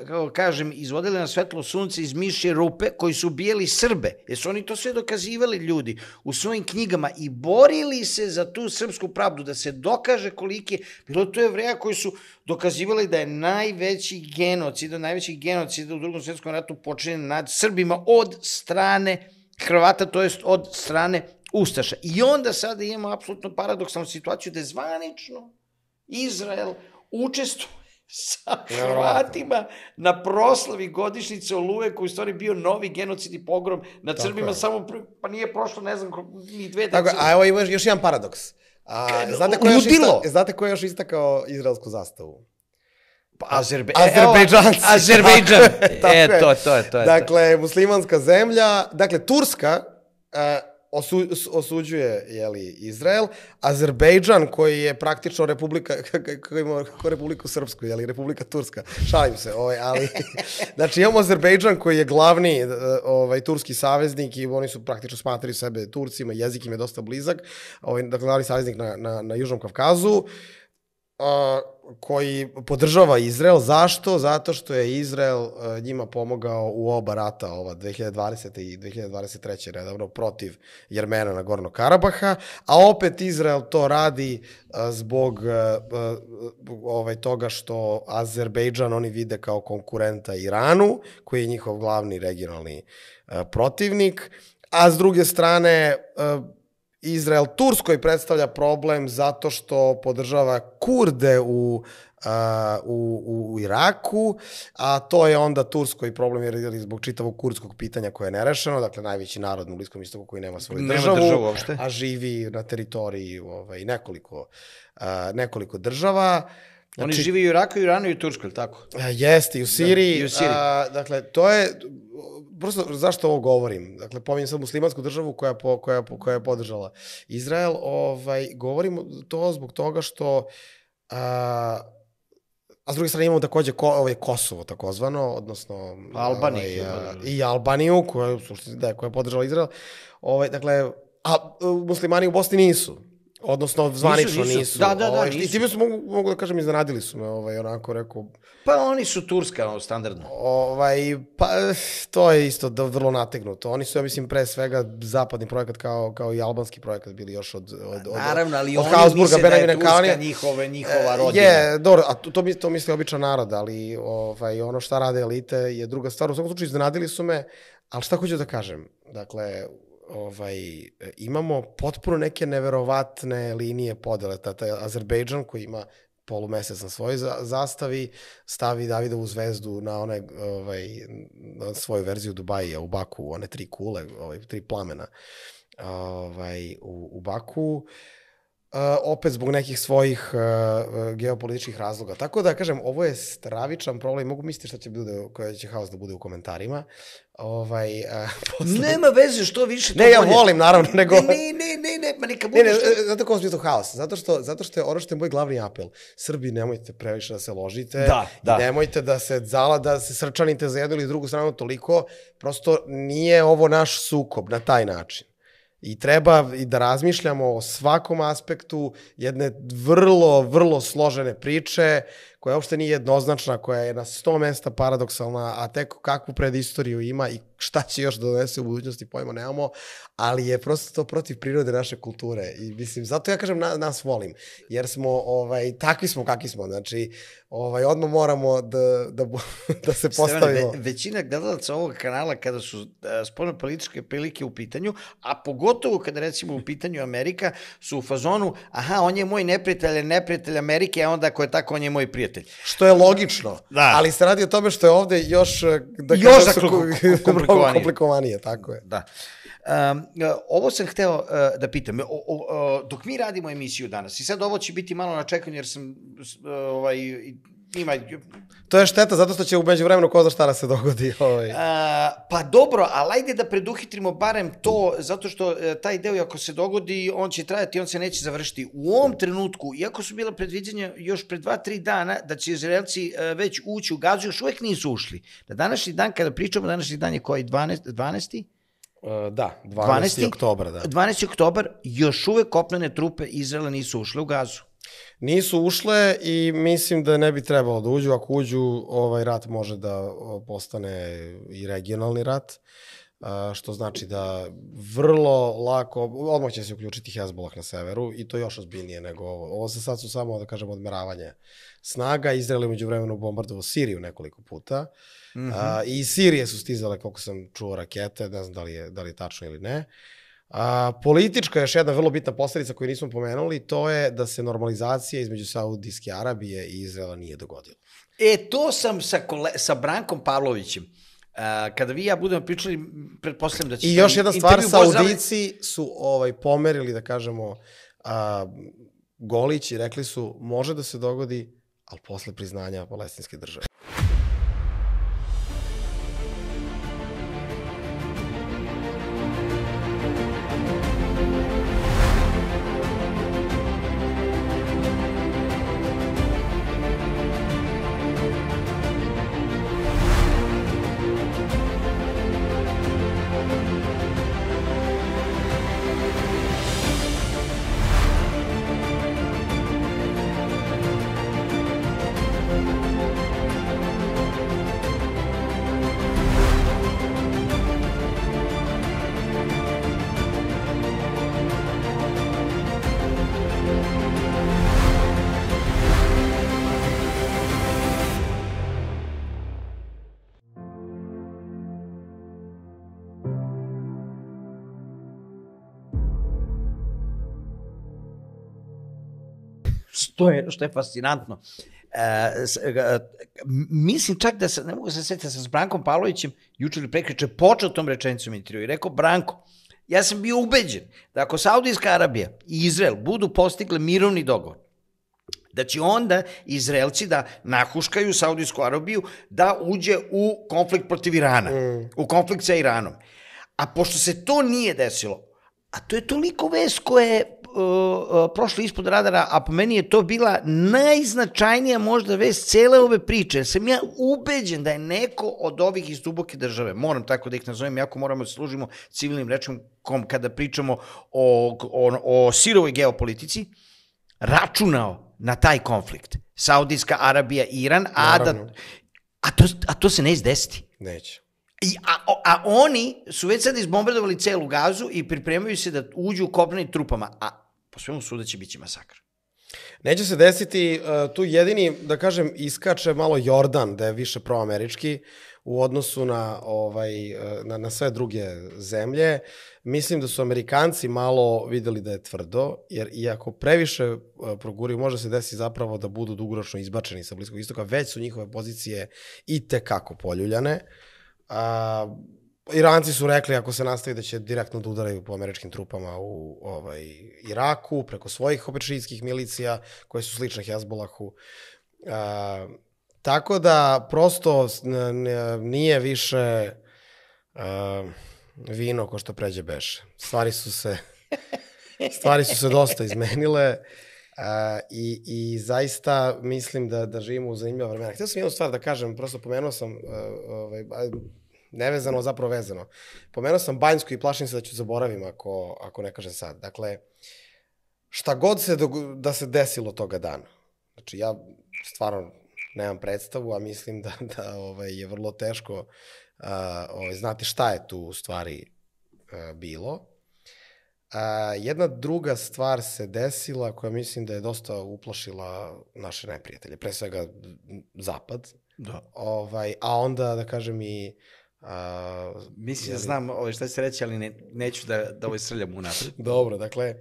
e, kako da kažem, izvodili na svetlo sunce iz mišje rupe, koji su bijeli Srbe, jer su oni to sve dokazivali ljudi u svojim knjigama i borili se za tu srpsku pravdu, da se dokaže koliki je, bilo to jevreja koji su dokazivali da je najveći genocid, najveći genocid u drugom svjetskom ratu počinjen nad Srbima od strane Hrvata, to jest od strane Ustaša. I onda sada imamo apsolutno paradoksalnu situaciju da je zvanično Izrael učestvuje sa Hrvatima na proslavi godišnjice Oluje koji u stvari bio novi genocid i pogrom na Crbima, samo pa nije prošlo ne znam ni dve decenije. Tako, a evo ima još jedan paradoks. A, znate ko je još ista, znate ko je još istakao izraelsku zastavu? Pa, Azerbe... E, Azerbejdžanci. Azerbejdžan. e, to, to je, to je. Dakle, muslimanska zemlja, dakle, Turska, uh, osu, osuđuje jeli, Izrael, Azerbejdžan koji je praktično republika, koji ima kako republiku srpsku, jeli, republika turska, šalim se, ovaj, ali, znači imamo Azerbejdžan koji je glavni e, ovaj, turski saveznik i oni su praktično smatrali sebe Turcima, jezik im je dosta blizak, ovaj, dakle, glavni saveznik na, na, na Južnom Kavkazu, uh, koji podržava Izrael. Zašto? Zato što je Izrael e, njima pomogao u oba rata, ova 2020. i 2023. redavno, protiv Jermena na Gorno Karabaha, a opet Izrael to radi e, zbog e, ovaj, toga što Azerbejdžan oni vide kao konkurenta Iranu, koji je njihov glavni regionalni protivnik, a s druge strane Izrael Turskoj predstavlja problem zato što podržava Kurde u Uh, u, u Iraku, a to je onda Tursko i problem jer je zbog čitavog kurdskog pitanja koje je nerešeno, dakle najveći narod u Bliskom istoku koji nema svoju nema državu, državu uopšte. a živi na teritoriji ovaj, nekoliko, uh, nekoliko država. Znači, Oni živi i u Iraku, i u Iranu, i u Turskoj, tako? E, jeste, i u da, Siriji. Da, i u Siriji. A, dakle, to je prosto zašto ovo govorim? Dakle, pominjem sad muslimansku državu koja, po, koja, koja je podržala Izrael. Ovaj, govorim to zbog toga što a, a s druge strane imamo takođe ko, ovaj, Kosovo takozvano, odnosno pa Albaniju. Ovaj, da. I Albaniju koja, da, koja je podržala Izrael. Ovaj, dakle, a muslimani u Bosni nisu. Odnosno, zvanično nisu. nisu. Da, da, da. Ovaj, nisu. I bi su, mogu, mogu da kažem, iznenadili su me, ovaj, onako, rekao... Pa oni su Turska, ono, standardno. Ovaj, pa, to je isto da, vrlo nategnuto. Oni su, ja mislim, pre svega zapadni projekat kao, kao i albanski projekat bili još od... od, od Naravno, ali od, od oni misle da je Turska njihove, njihova e, rodina. Je, dobro, a to, to, misle, to misle običan narod, ali ovaj, ono šta rade elite je druga stvar. U svakom slučaju, iznenadili su me, ali šta hoću da kažem? Dakle, ovaj, imamo potpuno neke neverovatne linije podele. Ta, taj Azerbejdžan koji ima polumesec na svojoj zastavi, stavi Davidovu zvezdu na onaj, ovaj, na svoju verziju Dubaija u Baku, one tri kule, ovaj, tri plamena ovaj, u, u Baku. Uh, Uh, opet zbog nekih svojih uh, uh, geopolitičkih razloga. Tako da, kažem, ovo je stravičan problem. Mogu misliti šta će, bude, koja će haos da bude u komentarima. Ovaj, uh, posle... Nema veze što više. To ne, ja volim, volim, naravno, nego... Ne, ne, ne, ne, ne ma neka bude ne, ne, što... E, zato kom smislu haos? Zato što, zato što je ono što je moj glavni apel. Srbi, nemojte previše da se ložite. Da, da. Nemojte da se zala, da se srčanite za jednu ili drugu stranu toliko. Prosto nije ovo naš sukob na taj način. I treba i da razmišljamo o svakom aspektu jedne vrlo, vrlo složene priče koja uopšte nije jednoznačna, koja je na sto mesta paradoksalna, a tek kakvu predistoriju ima i šta će još donese u budućnosti, pojma nemamo, ali je prosto to protiv prirode naše kulture. I mislim, zato ja kažem, na, nas volim, jer smo, ovaj, takvi smo kakvi smo, znači, ovaj, odmah moramo da, da, da se postavimo. Ve, većina gledalaca ovog kanala, kada su e, spolno političke prilike u pitanju, a pogotovo kada recimo u pitanju Amerika, su u fazonu, aha, on je moj neprijatelj, neprijatelj Amerike, a onda ako je tako, on je moj prijatelj prijatelj. Što je logično, da. ali se radi o tome što je ovde još, eh, da još da komplikovanije. komplikovanije, tako je. Da. Um, ovo sam hteo uh, da pitam. O, o, o, dok mi radimo emisiju danas, i sad ovo će biti malo na čekanju, jer sam uh, ovaj, ima... To je šteta, zato što će među vremenu ko zna šta da se dogodi. Ovaj. A, pa dobro, ali ajde da preduhitrimo barem to, zato što e, taj deo, ako se dogodi, on će trajati, on se neće završiti. U ovom trenutku, iako su bila predviđanja još pre dva, tri dana, da će Izraelci e, već ući u gazu, još uvek nisu ušli. Na današnji dan, kada pričamo, današnji dan je koji? 12. 12 e, da, 12. 12. oktobar, da. 12. oktobar, još uvek kopnene trupe Izraela nisu ušle u gazu. Nisu ušle i mislim da ne bi trebalo da uđu. Ako uđu, ovaj rat može da postane i regionalni rat, što znači da vrlo lako, odmah će se uključiti Hezbollah na severu i to još ozbiljnije nego ovo. Ovo se sad su samo, da kažem, odmeravanje snaga. Izrael je među vremenu bombardovo Siriju nekoliko puta. Mm -hmm. I Sirije su stizale, koliko sam čuo, rakete, ne znam da li je, da li je tačno ili ne. Uh, A, politička je još jedna vrlo bitna posledica koju nismo pomenuli, to je da se normalizacija između Saudijske Arabije i Izraela nije dogodila. E, to sam sa, kole, sa Brankom Pavlovićem. A, kada vi ja budemo pričali, pretpostavljam da će... I još jedna stvar, Saudici su ovaj, pomerili, da kažemo, a, Golić i rekli su, može da se dogodi, ali posle priznanja palestinske države. što je, što je fascinantno. E, e mislim čak da se, ne mogu da se setiti, da sam s Brankom Pavlovićem juče ili prekriče počeo tom rečenicom intervju i rekao, Branko, ja sam bio ubeđen da ako Saudijska Arabija i Izrael budu postigle mirovni dogovor, da će onda Izraelci da nahuškaju Saudijsku Arabiju da uđe u konflikt protiv Irana, mm. u konflikt sa Iranom. A pošto se to nije desilo, a to je toliko ves koja je uh, e, e, prošli ispod radara, a po meni je to bila najznačajnija možda vez cele ove priče. Sam ja ubeđen da je neko od ovih iz duboke države, moram tako da ih nazovem, jako moramo da služimo civilnim rečnikom kada pričamo o, o, o sirovoj geopolitici, računao na taj konflikt. Saudijska Arabija, Iran, a, da, a, to, a to se ne izdesiti. Neće. I, a, a oni su već sad izbombardovali celu gazu i pripremaju se da uđu u kopneni trupama. A po svemu sudeći bit će masakr. Neće se desiti, e, tu jedini, da kažem, iskače malo Jordan, da je više proamerički u odnosu na, ovaj, e, na, na sve druge zemlje. Mislim da su Amerikanci malo videli da je tvrdo, jer iako previše e, proguraju, može se desiti zapravo da budu dugoročno izbačeni sa Bliskog istoka, već su njihove pozicije i tekako poljuljane. A, Iranci su rekli ako se nastavi da će direktno da udaraju po američkim trupama u ovaj, Iraku preko svojih opečijskih milicija koje su slične Hezbolahu. Uh, tako da prosto nije više uh, vino ko što pređe beše. Stvari su se stvari su se dosta izmenile. Uh, i, I zaista mislim da, da živimo u zanimljiva vremena. Htio sam jednu stvar da kažem, prosto pomenuo sam, uh, ovaj, nevezano, zapravo vezano. Pomenuo sam Banjsku i plašim se da ću zaboravim ako, ako ne kažem sad. Dakle, šta god se da se desilo toga dana. Znači, ja stvarno nemam predstavu, a mislim da, da ovaj, je vrlo teško uh, ovaj, znati šta je tu u stvari uh, bilo. Uh, jedna druga stvar se desila koja mislim da je dosta uplašila naše neprijatelje, pre svega Zapad. Da. Ovaj, a onda, da kažem, i mislim da znam ovaj, šta se reći, ali ne, neću da, da ovo ovaj srljam nas. Dobro, dakle,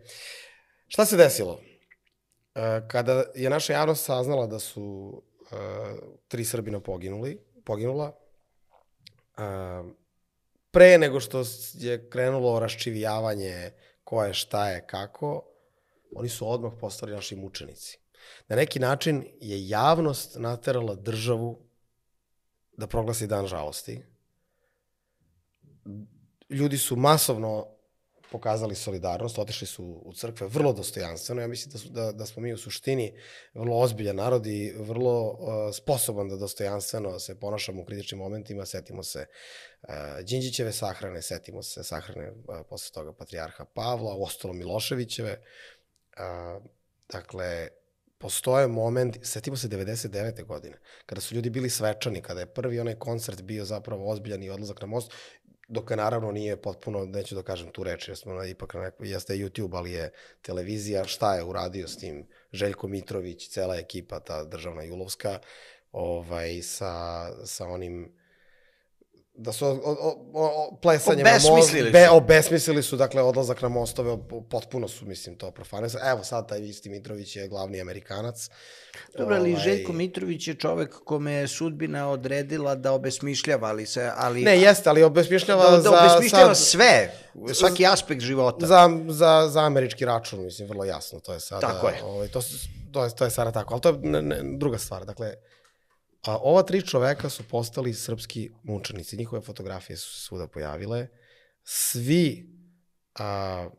šta se desilo? E, kada je naša javnost saznala da su e, tri Srbina poginuli, poginula, uh, pre nego što je krenulo raščivijavanje ko je, šta je, kako, oni su odmah postali naši mučenici. Na neki način je javnost naterala državu da proglasi dan žalosti, ljudi su masovno pokazali solidarnost, otišli su u crkve vrlo dostojanstveno. Ja mislim da, su, da, da smo mi u suštini vrlo ozbiljan narod i vrlo uh, sposoban da dostojanstveno se ponašamo u kritičnim momentima. Setimo se uh, Đinđićeve sahrane, setimo se sahrane uh, posle toga patrijarha Pavla, ostalo Miloševićeve. Uh, dakle, postoje moment, setimo se 99. godine, kada su ljudi bili svečani, kada je prvi onaj koncert bio zapravo ozbiljan i odlazak na most dok naravno nije potpuno, neću da kažem tu reč, jer smo na, ipak na nekoj, jeste YouTube, ali je televizija, šta je uradio s tim Željko Mitrović, cela ekipa, ta državna Julovska, ovaj, sa, sa onim da su o, o, o, plesanje na mostu, be, obesmislili su, dakle, odlazak na mostove, o, potpuno su, mislim, to profane Evo, sad taj isti Mitrović je glavni Amerikanac. Dobro, ali ovaj... Željko Mitrović je čovek kome je sudbina odredila da obesmišljava, ali se, ali... Ne, jeste, ali obesmišljava da, da obesmišljava sad... sve, svaki aspekt života. Za, za, za američki račun, mislim, vrlo jasno, to je sada... Tako je. Ovaj, to, to, je, to je sada tako, ali to je ne, ne, druga stvar, dakle... A ova tri čoveka su postali srpski mučenici. Njihove fotografije su se svuda pojavile. Svi, a,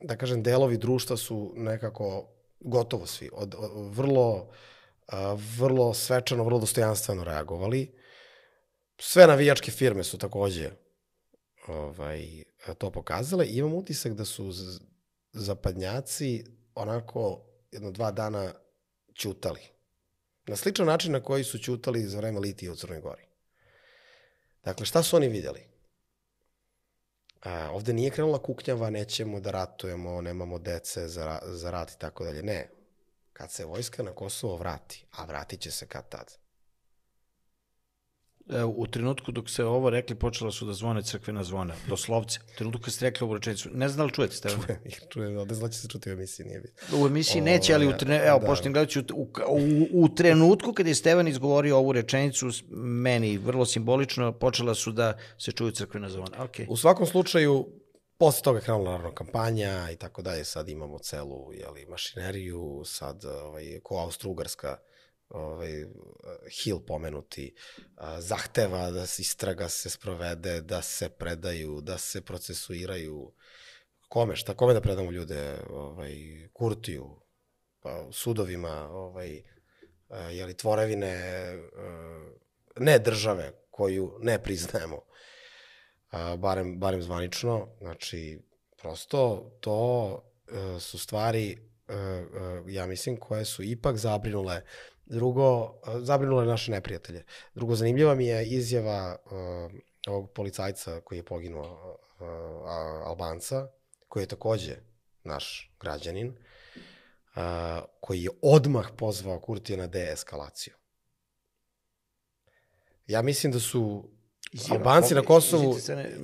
da kažem, delovi društva su nekako, gotovo svi, od, od, vrlo, a, vrlo svečano, vrlo dostojanstveno reagovali. Sve navijačke firme su takođe ovaj, to pokazale. I imam utisak da su zapadnjaci onako jedno dva dana ćutali Na sličan način na koji su ćutali za vreme litije u Crnoj Gori. Dakle, šta su oni videli? A, ovde nije krenula kuknjava, nećemo da ratujemo, nemamo dece za, za rat i tako dalje. Ne. Kad se vojska na Kosovo vrati, a vratit će se kad tad, u trenutku dok se ovo rekli, počela su da zvone crkvena zvona, doslovce. U trenutku kad ste rekli ovu rečenicu, ne znam da li čujete, Stefan? Čujem ih, čujem, ali zla će se čuti u emisiji, nije bilo. U emisiji neće, ali u, tre, evo, da. poštim gledajući, u, u, u trenutku kad je Stevan izgovorio ovu rečenicu, meni vrlo simbolično, počela su da se čuju crkvena zvona. Okay. U svakom slučaju, Posle toga je krenula naravno kampanja i tako dalje, sad imamo celu jeli, mašineriju, sad ovaj, ko Austro-Ugarska ovaj, Hill pomenuti, a, zahteva da se istraga se sprovede, da se predaju, da se procesuiraju. Kome, šta, kome da predamo ljude? Ovaj, Kurtiju, pa, sudovima, ovaj, je jeli, tvorevine a, ne države koju ne priznajemo, a, barem, barem zvanično. Znači, prosto to a, e, su stvari e, e, ja mislim, koje su ipak zabrinule uh, Drugo, zabrinulo je naše neprijatelje. Drugo, zanimljiva mi je izjava uh, ovog policajca koji je poginuo uh, Albanca, koji je takođe naš građanin, uh, koji je odmah pozvao Kurtija na deeskalaciju. Ja mislim da su Izjava, Albanci na Kosovu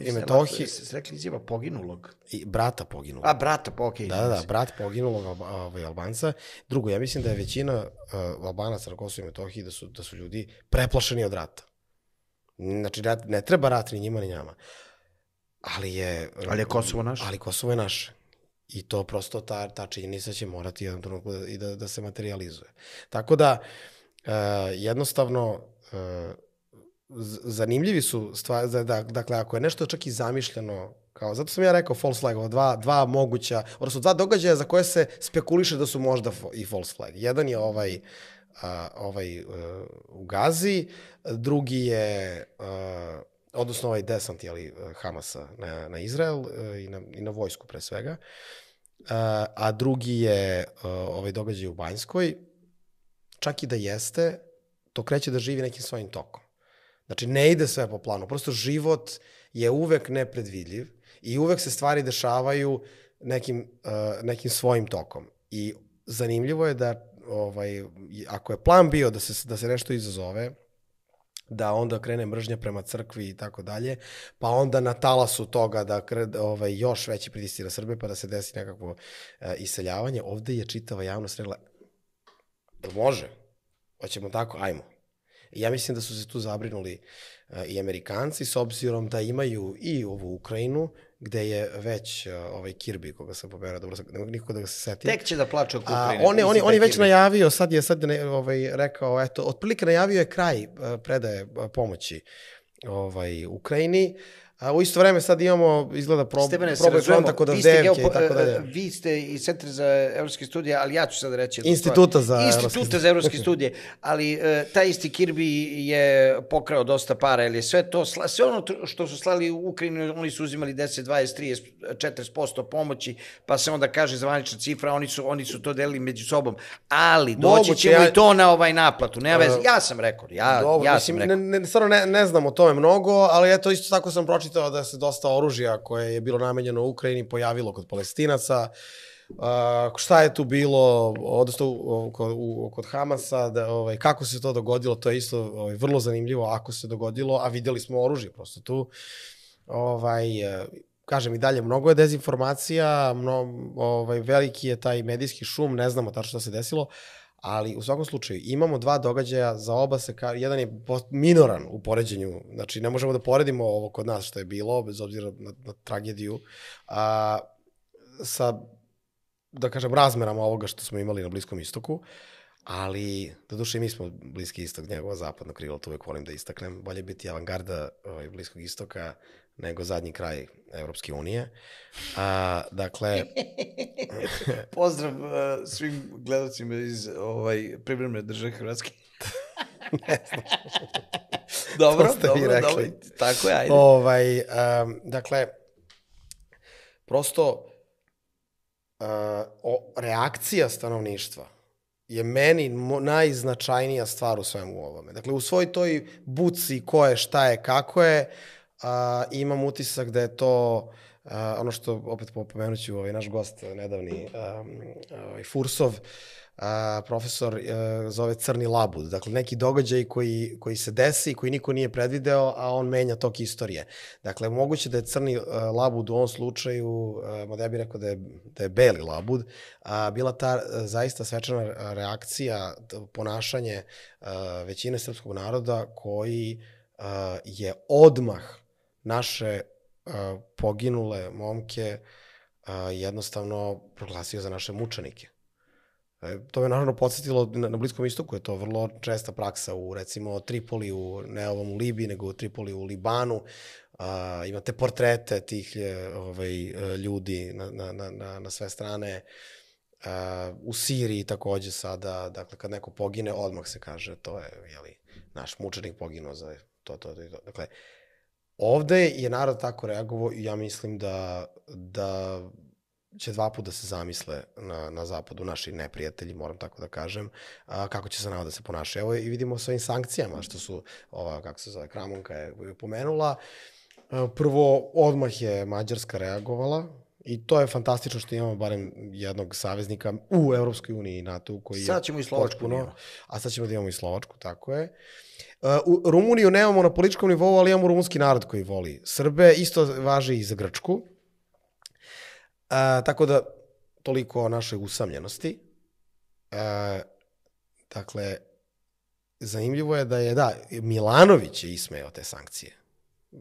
i Metohiji... Ste rekli izjava poginulog? I brata poginulog. A, brata, okej. Okay, da, da, da, brat poginulog ovaj, Albanca. Drugo, ja mislim da je većina uh, Albanaca na Kosovu i Metohiji da su, da su ljudi preplašeni od rata. Znači, ne, ne treba rat ni njima ni njama. Ali je... Ali je Kosovo naše. Ali Kosovo je naše. I to prosto ta, ta činjenica će morati jednom trenutku da, i da, da se materializuje. Tako da, uh, jednostavno, uh, zanimljivi su stvari, da, dakle, ako je nešto čak i zamišljeno, kao, zato sam ja rekao false flag, dva, dva moguća, odnosno dva događaja za koje se spekuliše da su možda i false flag. Jedan je ovaj, a, ovaj uh, u Gazi, drugi je uh, odnosno ovaj desant jeli, e, Hamasa na, na Izrael uh, i, na, i na vojsku pre svega, uh, a drugi je uh, ovaj događaj u Banjskoj, čak i da jeste, to kreće da živi nekim svojim tokom. Znači, ne ide sve po planu. Prosto život je uvek nepredvidljiv i uvek se stvari dešavaju nekim, uh, nekim svojim tokom. I zanimljivo je da ovaj, ako je plan bio da se, da se nešto izazove, da onda krene mržnja prema crkvi i tako dalje, pa onda na talasu toga da kre, ovaj, još veći pritisti na Srbe, pa da se desi nekakvo uh, iseljavanje, ovde je čitava javnost rekla, može, hoćemo tako, ajmo Ja mislim da su se tu zabrinuli e, i Amerikanci, s obzirom da imaju i ovu Ukrajinu, gde je već uh, ovaj Kirby, koga sam pomerao, dobro mogu nikako da ga se setim. Tek će da plače oko Ukrajine. on je, on je, on da je već Kirby. najavio, sad je sad ne, ovaj, rekao, eto, otprilike najavio je kraj uh, predaje uh, pomoći ovaj, Ukrajini. Uh, A u isto vreme sad imamo, izgleda, prob, Stevene, probaj fronta kod Avdevke i tako dalje. E, vi ste i Centra za evropske studije, ali ja ću sad reći... Instituta za Instituta evropske studije. za evropske studije, ali uh, taj isti Kirby je pokrao dosta para, ali sve to, sla, sve ono što su slali u Ukrajinu, oni su uzimali 10, 20, 30, 40% pomoći, pa se onda kaže zvanična cifra, oni su, oni su to delili među sobom. Ali doći će ja... i to na ovaj naplatu, nema uh, veze. Ja sam rekao, ja, Dobro, ja mislim, sam rekao. Ne, ne, stvarno ne, ne znam o tome mnogo, ali eto, isto tako sam pročitao pročitao da se dosta oružja koje je bilo namenjeno u Ukrajini pojavilo kod palestinaca. Uh, šta je tu bilo, odnosno u, u, kod Hamasa, da, ovaj, kako se to dogodilo, to je isto ovaj, vrlo zanimljivo ako se dogodilo, a videli smo oružje prosto tu. Ovaj, e, kažem i dalje, mnogo je dezinformacija, mno, ovaj, veliki je taj medijski šum, ne znamo tačno šta se desilo, Ali u svakom slučaju imamo dva događaja, za oba se ka, jedan je minoran u poređenju, znači ne možemo da poredimo ovo kod nas što je bilo, bez obzira na, na tragediju, a, sa, da kažem, razmerama ovoga što smo imali na Bliskom istoku, ali, da duše, mi smo Bliski istok, nego zapadno krilo, to uvek volim da istaknem, bolje biti avangarda ovaj, Bliskog istoka nego zadnji kraj Evropske unije. A, dakle... Pozdrav uh, svim gledacima iz ovaj, privremene države Hrvatske. ne znam. dobro, dobro, rekli. dobro. Tako je, ajde. Ovaj, um, dakle, prosto uh, o, reakcija stanovništva je meni najznačajnija stvar u svemu ovome. Dakle, u svoj toj buci ko je, šta je, kako je, uh, a, imam utisak da je to a, ono što opet popomenut ću ovaj, naš gost nedavni a, ovaj, Fursov a, profesor a, e, zove Crni labud. Dakle, neki događaj koji, koji se desi i koji niko nije predvideo, a on menja tok istorije. Dakle, moguće da je Crni a, e, labud u ovom slučaju, e, a, da ja bih rekao da je, da je Beli labud, a, bila ta a, zaista svečana reakcija, ponašanje a, većine srpskog naroda koji a, je odmah naše uh, poginule momke uh, jednostavno proglasio za naše mučenike. E, to me naravno podsjetilo, na, na Bliskom istoku je to vrlo česta praksa u recimo Tripoli, u, ne ovom u Libiji, nego u Tripoli u Libanu, a, uh, imate portrete tih e, ovaj, e, ljudi na, na, na, na sve strane, a, uh, u Siriji takođe sada, dakle kad neko pogine, odmah se kaže to je, jeli, naš mučenik poginuo za to, to, to, to. Dakle, Ovde je narod tako reagovao i ja mislim da, da će dva puta da se zamisle na, na zapadu, naši neprijatelji, moram tako da kažem, a, kako će se nama da se ponašaju. Evo i vidimo sa ovim sankcijama što su, ova, kako se zove, Kramonka je pomenula. A, e, prvo, odmah je Mađarska reagovala, I to je fantastično što imamo barem jednog saveznika u Evropskoj uniji i NATO koji sad ćemo je i Slovačku da potpuno, a sad ćemo da imamo i Slovačku, tako je. Uh, u Rumuniju nemamo na političkom nivou, ali imamo rumunski narod koji voli Srbe, isto važi i za Grčku. A, uh, tako da, toliko o našoj usamljenosti. A, uh, dakle, zanimljivo je da je, da, Milanović je ismejao te sankcije,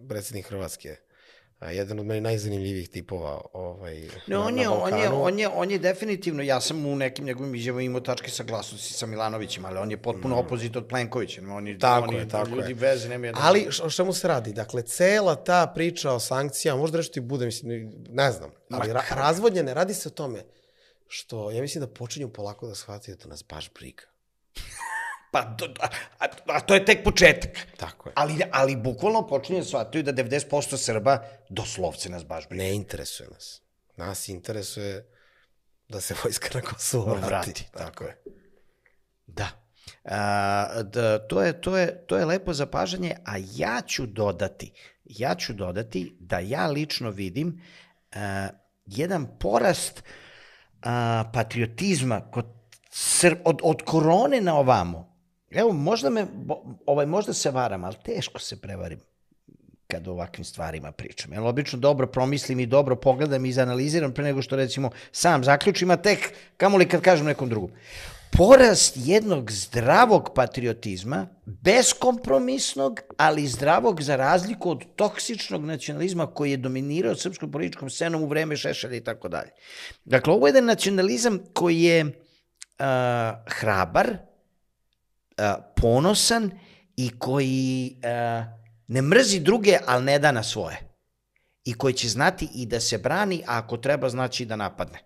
predsednik Hrvatske a jedan od meni najzanimljivijih tipova ovaj, on na, on, je, na on, je, on, je, on je definitivno, ja sam u nekim njegovim izjavama imao tačke saglasnosti sa Milanovićem, ali on je potpuno mm. opozit od Plenkovića. On je, tako on je, tako ljudi je. veze nema jedan... Ali o čemu se radi? Dakle, cela ta priča o sankcijama, možda nešto i bude, mislim, ne znam, ali ra razvodnjene, radi se o tome što ja mislim da počinju polako da shvataju da nas baš briga. Pa, to, a, a, a to je tek početak. Tako je. Ali, ali bukvalno počinje da shvataju da 90% Srba doslovce nas baš briga. Ne interesuje nas. Nas interesuje da se vojska na Kosovo vrati. vrati tako, tako je. Da. A, da to, je, to, je, to je lepo zapažanje, a ja ću dodati, ja ću dodati da ja lično vidim a, e, jedan porast a, e, patriotizma kod Sr od, od korone na ovamo, Evo, možda, me, ovaj, možda se varam, ali teško se prevarim kad o ovakvim stvarima pričam. Jel, obično dobro promislim i dobro pogledam i izanaliziram pre nego što recimo sam zaključim, a tek kamoli kad kažem nekom drugom. Porast jednog zdravog patriotizma, beskompromisnog, ali zdravog za razliku od toksičnog nacionalizma koji je dominirao srpskom političkom scenom u vreme Šešelja i tako dalje. Dakle, ovo je jedan nacionalizam koji je uh, hrabar, E, ponosan i koji e, ne mrzi druge, ali ne da na svoje. I koji će znati i da se brani, a ako treba znači da napadne.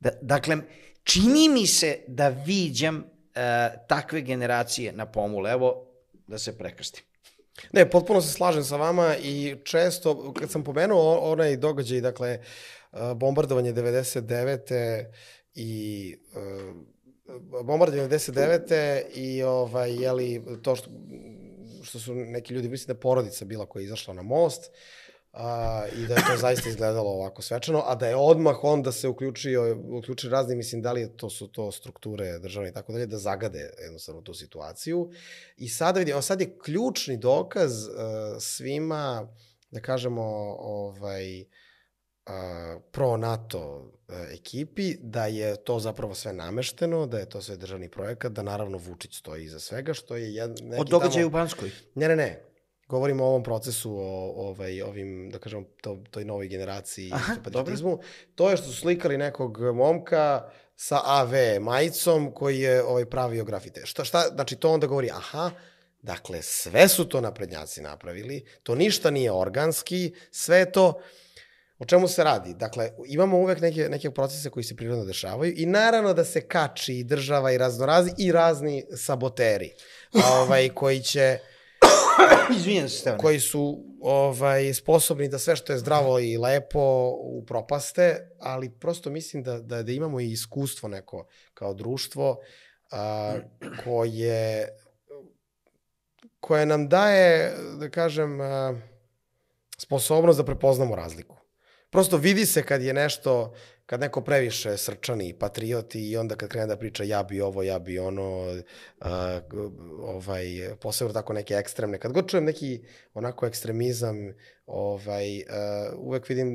Da, dakle, čini mi se da viđam uh, takve generacije na pomule. Evo, da se prekrstim. Ne, potpuno se slažem sa vama i često, kad sam pomenuo onaj događaj, dakle, bombardovanje 99. i uh, bombardovanje 99. i ovaj, jeli, to što, što su neki ljudi, mislili da porodica bila koja je izašla na most, a, i da je to zaista izgledalo ovako svečano, a da je odmah onda se uključio, uključio razni, mislim, da li to su to strukture državne i tako dalje, da zagade jednostavno tu situaciju. I sada vidimo, sad je ključni dokaz a, eh, svima, da kažemo, ovaj, pro-NATO e, ekipi, da je to zapravo sve namešteno, da je to sve državni projekat, da naravno Vučić stoji iza svega, što je jedan... Od događaja tamo... u Banskoj? Ne, ne, ne. Govorimo o ovom procesu, o ovaj, ovim, da kažem, to, toj novoj generaciji Aha, patriotizmu. To je što su slikali nekog momka sa AV majicom koji je ovaj, pravio grafite. Šta, šta, znači to onda govori, aha, dakle, sve su to naprednjaci napravili, to ništa nije organski, sve to O čemu se radi? Dakle, imamo uvek neke, neke procese koji se prirodno dešavaju i naravno da se kači i država i raznorazi i razni saboteri ovaj, koji će Izvinjam se, Stevane. Koji su ovaj, sposobni da sve što je zdravo i lepo upropaste, ali prosto mislim da, da, da imamo i iskustvo neko kao društvo a, koje, koje nam daje, da kažem, a, sposobnost da prepoznamo razliku prosto vidi se kad je nešto, kad neko previše srčani i patrioti i onda kad krene da priča ja bi ovo, ja bi ono, uh, ovaj, posebno tako neke ekstremne. Kad god čujem neki onako ekstremizam, ovaj, uh, uvek vidim,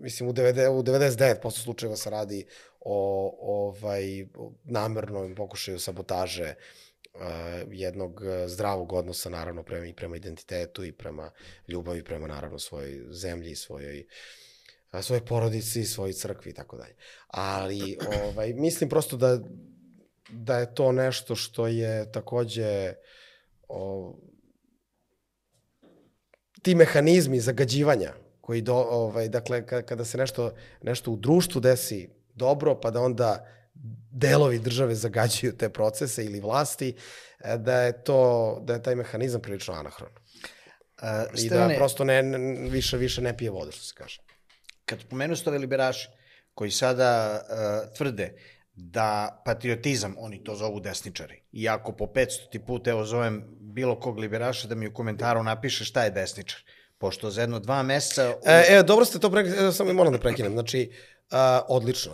mislim, u, 90, u 99% slučajeva se radi o ovaj, o namernom pokušaju sabotaže uh, jednog zdravog odnosa naravno prema, i prema identitetu i prema ljubavi, prema naravno svojoj zemlji i svojoj uh, svoje porodici, svoje crkvi i tako dalje. Ali ovaj, mislim prosto da, da je to nešto što je takođe o, ti mehanizmi zagađivanja koji do, ovaj, dakle, kada se nešto, nešto u društvu desi dobro, pa da onda delovi države zagađaju te procese ili vlasti, e, da je, to, da je taj mehanizam prilično anahron. A, e, I da prosto ne, više, više ne pije vode, što se kaže kad pomenu stove liberaši, koji sada uh, tvrde da patriotizam, oni to zovu desničari, iako po 500 put, evo zovem bilo kog liberaša da mi u komentaru napiše šta je desničar, pošto za jedno dva meseca... U... E, e, dobro ste to prekli, e, samo moram da prekinem, znači, uh, odlično.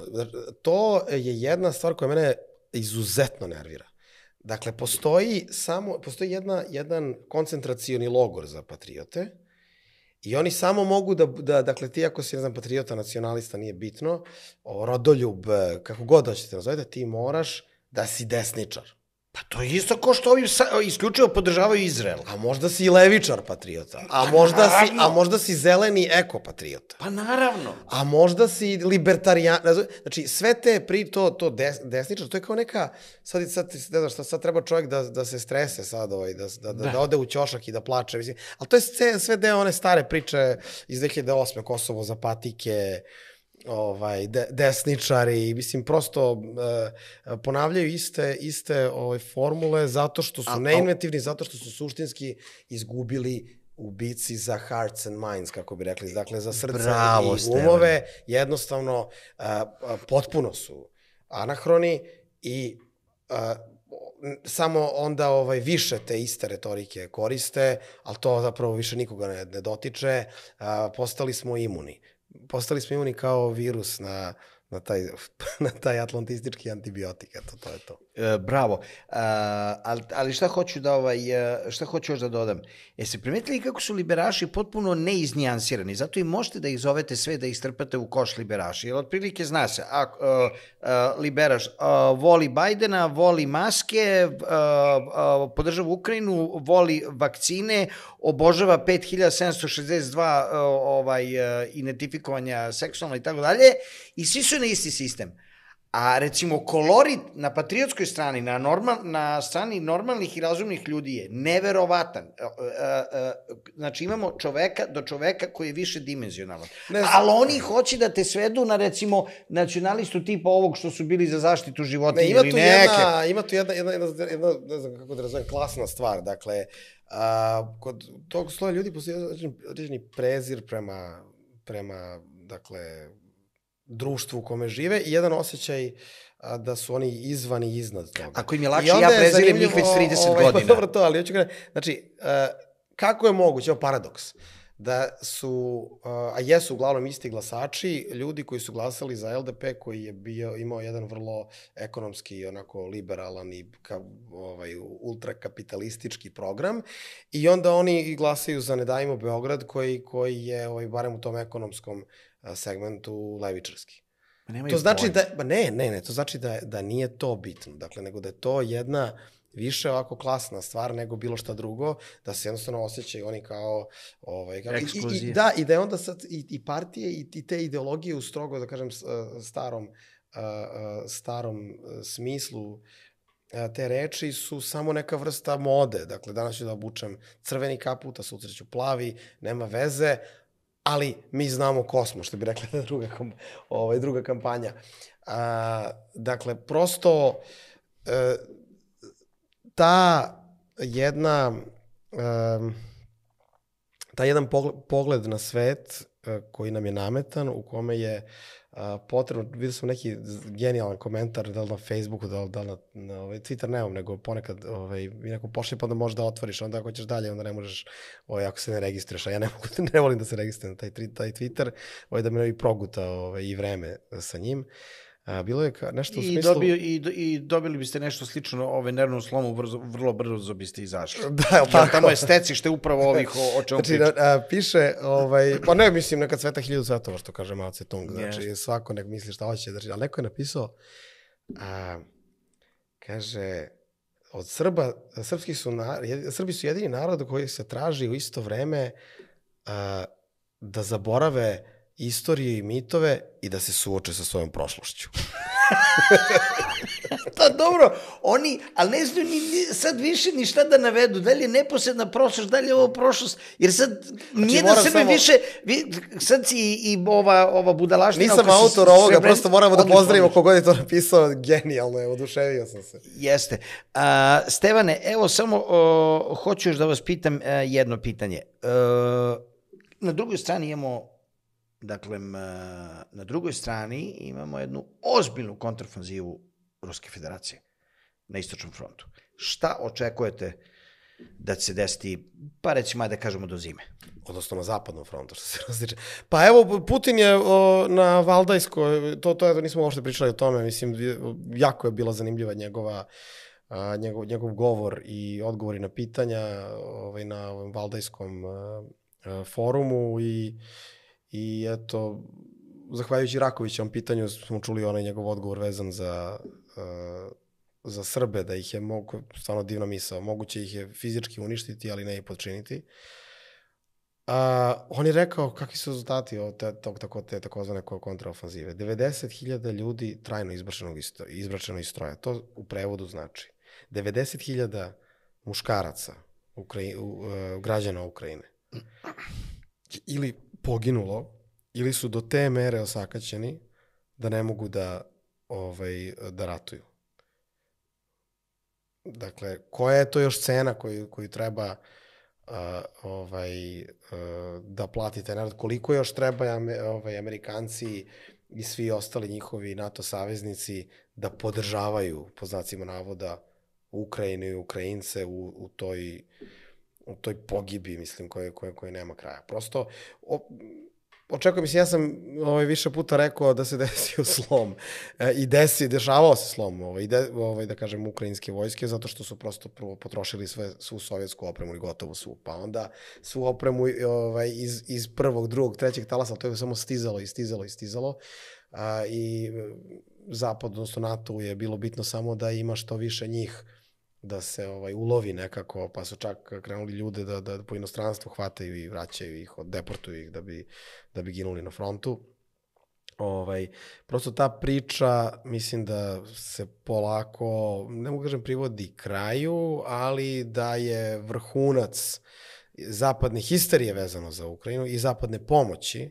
To je jedna stvar koja mene izuzetno nervira. Dakle, postoji samo, postoji jedna, jedan koncentracioni logor za patriote, I oni samo mogu da, da dakle, ti ako si, ne znam, patriota, nacionalista, nije bitno, rodoljub, e, kako god da ćete nazovete, ti moraš da si desničar. Pa to je isto ko što ovi sa, isključivo podržavaju Izrael. A možda si i levičar patriota. Pa a, pa možda, si, a možda si zeleni eko patriota. Pa naravno. A možda si libertarijan. Znači, sve te pri to, to des, desničar, to je kao neka, sad, sad, ne sad treba čovjek da, da se strese sad, ovaj, da, da, da. da, da ode u ćošak i da plače. Mislim. Ali to je sve, sve deo one stare priče iz 2008. Kosovo za patike, ovaj, de, desničari, mislim, prosto e, ponavljaju iste, iste ovaj, formule zato što su a, neinventivni, zato što su suštinski izgubili u bici za hearts and minds, kako bi rekli, dakle za srce Bravo, i umove, jednostavno a, eh, potpuno su anahroni i a, eh, samo onda ovaj više te iste retorike koriste, ali to zapravo više nikoga ne, ne dotiče, a, postali smo imuni postali smo imuni kao virus na na taj, na taj atlantistički antibiotik, eto, to je to. E, bravo. E, ali, ali šta hoću da ovaj, e, šta hoću još da dodam? E, se primetili kako su liberaši potpuno neiznijansirani? zato i možete da ih zovete sve da ih strpate u koš liberaši, jer otprilike zna se, a, a, e, a e, liberaš a, voli Bajdena, voli maske, a, a, podržava Ukrajinu, voli vakcine, obožava 5762 a, ovaj, identifikovanja seksualna i tako dalje, i svi su na isti sistem. A recimo kolorit na patriotskoj strani, na, normal, na strani normalnih i razumnih ljudi je neverovatan. E, e, e, znači imamo čoveka do čoveka koji je više dimenzionalan. Ali oni hoće da te svedu na recimo nacionalistu tipa ovog što su bili za zaštitu životinja ne, ili neke. Jedna, ima tu jedna, jedna, jedna, jedna, ne znam kako da razvojem, klasna stvar. Dakle, a, kod tog sloja ljudi postoji određeni prezir prema, prema dakle, društvu u kome žive i jedan osjećaj a, da su oni izvan i iznad toga. Ako im je lakše, ja prezirim njih već 30 ovaj, godina. Dobro to, ali hoću gledati. Znači, a, e, kako je moguće, evo paradoks, da su, e, a jesu uglavnom isti glasači, ljudi koji su glasali za LDP koji je bio, imao jedan vrlo ekonomski, onako liberalan i ka, ovaj, ultrakapitalistički program i onda oni glasaju za Nedajmo Beograd koji, koji je, ovaj, barem u tom ekonomskom segmentu levičarski. Pa nema to znači da, ba pa ne, ne, ne, to znači da, da nije to bitno, dakle, nego da je to jedna više ovako klasna stvar nego bilo šta drugo, da se jednostavno osjećaju oni kao... Ovaj, kao Ekskluzije. I, i, da, i da je onda sad i, i partije i, i te ideologije u strogo, da kažem, e, starom, e, e, starom smislu te reči su samo neka vrsta mode. Dakle, danas ću da obučem crveni kaput, a sutra ću plavi, nema veze, ali mi znamo ko smo, što bi rekla druga, ovaj, druga kampanja. A, dakle, prosto e, ta jedna e, ta jedan pogled na svet e, koji nam je nametan, u kome je a, potrebno, vidio sam neki genijalan komentar, da li na Facebooku, da li, da li na, na ovaj, Twitter nemam, nego ponekad ovaj, mi neko pošli pa onda možeš da otvoriš, onda ako ćeš dalje, onda ne možeš, ovaj, ako se ne registruješ, a ja ne, mogu, ne volim da se registrujem na taj, taj Twitter, ovaj, da mi ne bi proguta ovaj, i vreme sa njim. Uh, A, bilo je ka, nešto u I smislu... Dobio, i, I dobili biste nešto slično ove nervnom slomu, brzo, vrlo brzo biste izašli. Da, je tako? Tamo je stecište upravo ovih o, o čemu znači, priča. Da, a, piše, ovaj, pa ne mislim nekad sveta hiljadu svetova, što kaže Mao Tse Tung. Znači, yes. svako nek misli šta hoće. Znači, da ali neko je napisao, a, kaže, od Srba, srpski su, na, Srbi su jedini narod koji se traži u isto vreme a, da zaborave istorije i mitove i da se suoče sa svojom prošlošću. pa dobro, oni, ali ne znaju ni, ni, sad više ni šta da navedu, da li je neposedna prošlost, da li je ovo prošlost, jer sad znači, nije da se samo... više, vi, sad si i, i ova, ova budalaština. Nisam autor ovoga, prosto moramo da pozdravimo kogod je to napisao, genijalno je, oduševio sam se. Jeste. A, Stevane, evo samo o, hoću još da vas pitam a, e, jedno pitanje. A, e, na drugoj strani imamo Dakle, e, na drugoj strani imamo jednu ozbiljnu kontrafanzivu Ruske federacije na istočnom frontu. Šta očekujete da će se desiti, pa recimo, da kažemo do zime? Odnosno na zapadnom frontu, što se različe. Pa evo, Putin je o, na Valdajskoj, to, to, je, nismo uopšte pričali o tome, mislim, jako je bila zanimljiva njegova a, njegov, njegov govor i odgovori na pitanja ovaj, na ovom Valdajskom a, a, forumu i I eto, zahvaljujući Rakovićevom pitanju smo čuli onaj njegov odgovor vezan za, uh, za Srbe, da ih je mogu, stvarno divna misao, moguće ih je fizički uništiti, ali ne i podčiniti. A, on je rekao kakvi su rezultati od te, tog, tako, te takozvane kontraofanzive. 90.000 ljudi trajno izbračeno iz, stroja. To u prevodu znači 90.000 muškaraca Ukraji, u, uh, građana Ukrajine. Ili poginulo ili su do te mere osakaćeni da ne mogu da, ovaj, da ratuju. Dakle, koja je to još cena koju, koju treba uh, ovaj, uh, da platite? Narod, koliko još treba ovaj, Amerikanci i svi ostali njihovi NATO saveznici da podržavaju, po znacima navoda, Ukrajinu i Ukrajince u, u toj uh, u toj pogibi, mislim, koje, koje, koje nema kraja. Prosto, o, očekujem, mislim, ja sam ovaj, više puta rekao da se desio slom e, i desi, dešavao se slom, ovaj, de, ovaj, da kažem, ukrajinske vojske, zato što su prosto prvo potrošili sve, svu sovjetsku opremu i gotovo svu, pa onda svu opremu ovaj, iz, iz prvog, drugog, trećeg talasa, to je samo stizalo i stizalo i stizalo a, i e, zapad, odnosno NATO je bilo bitno samo da ima što više njih da se ovaj ulovi nekako, pa su čak krenuli ljude da, da po inostranstvu hvataju i vraćaju ih, deportuju ih da bi, da bi ginuli na frontu. Ovaj, prosto ta priča, mislim da se polako, ne mogu kažem privodi kraju, ali da je vrhunac zapadne histerije vezano za Ukrajinu i zapadne pomoći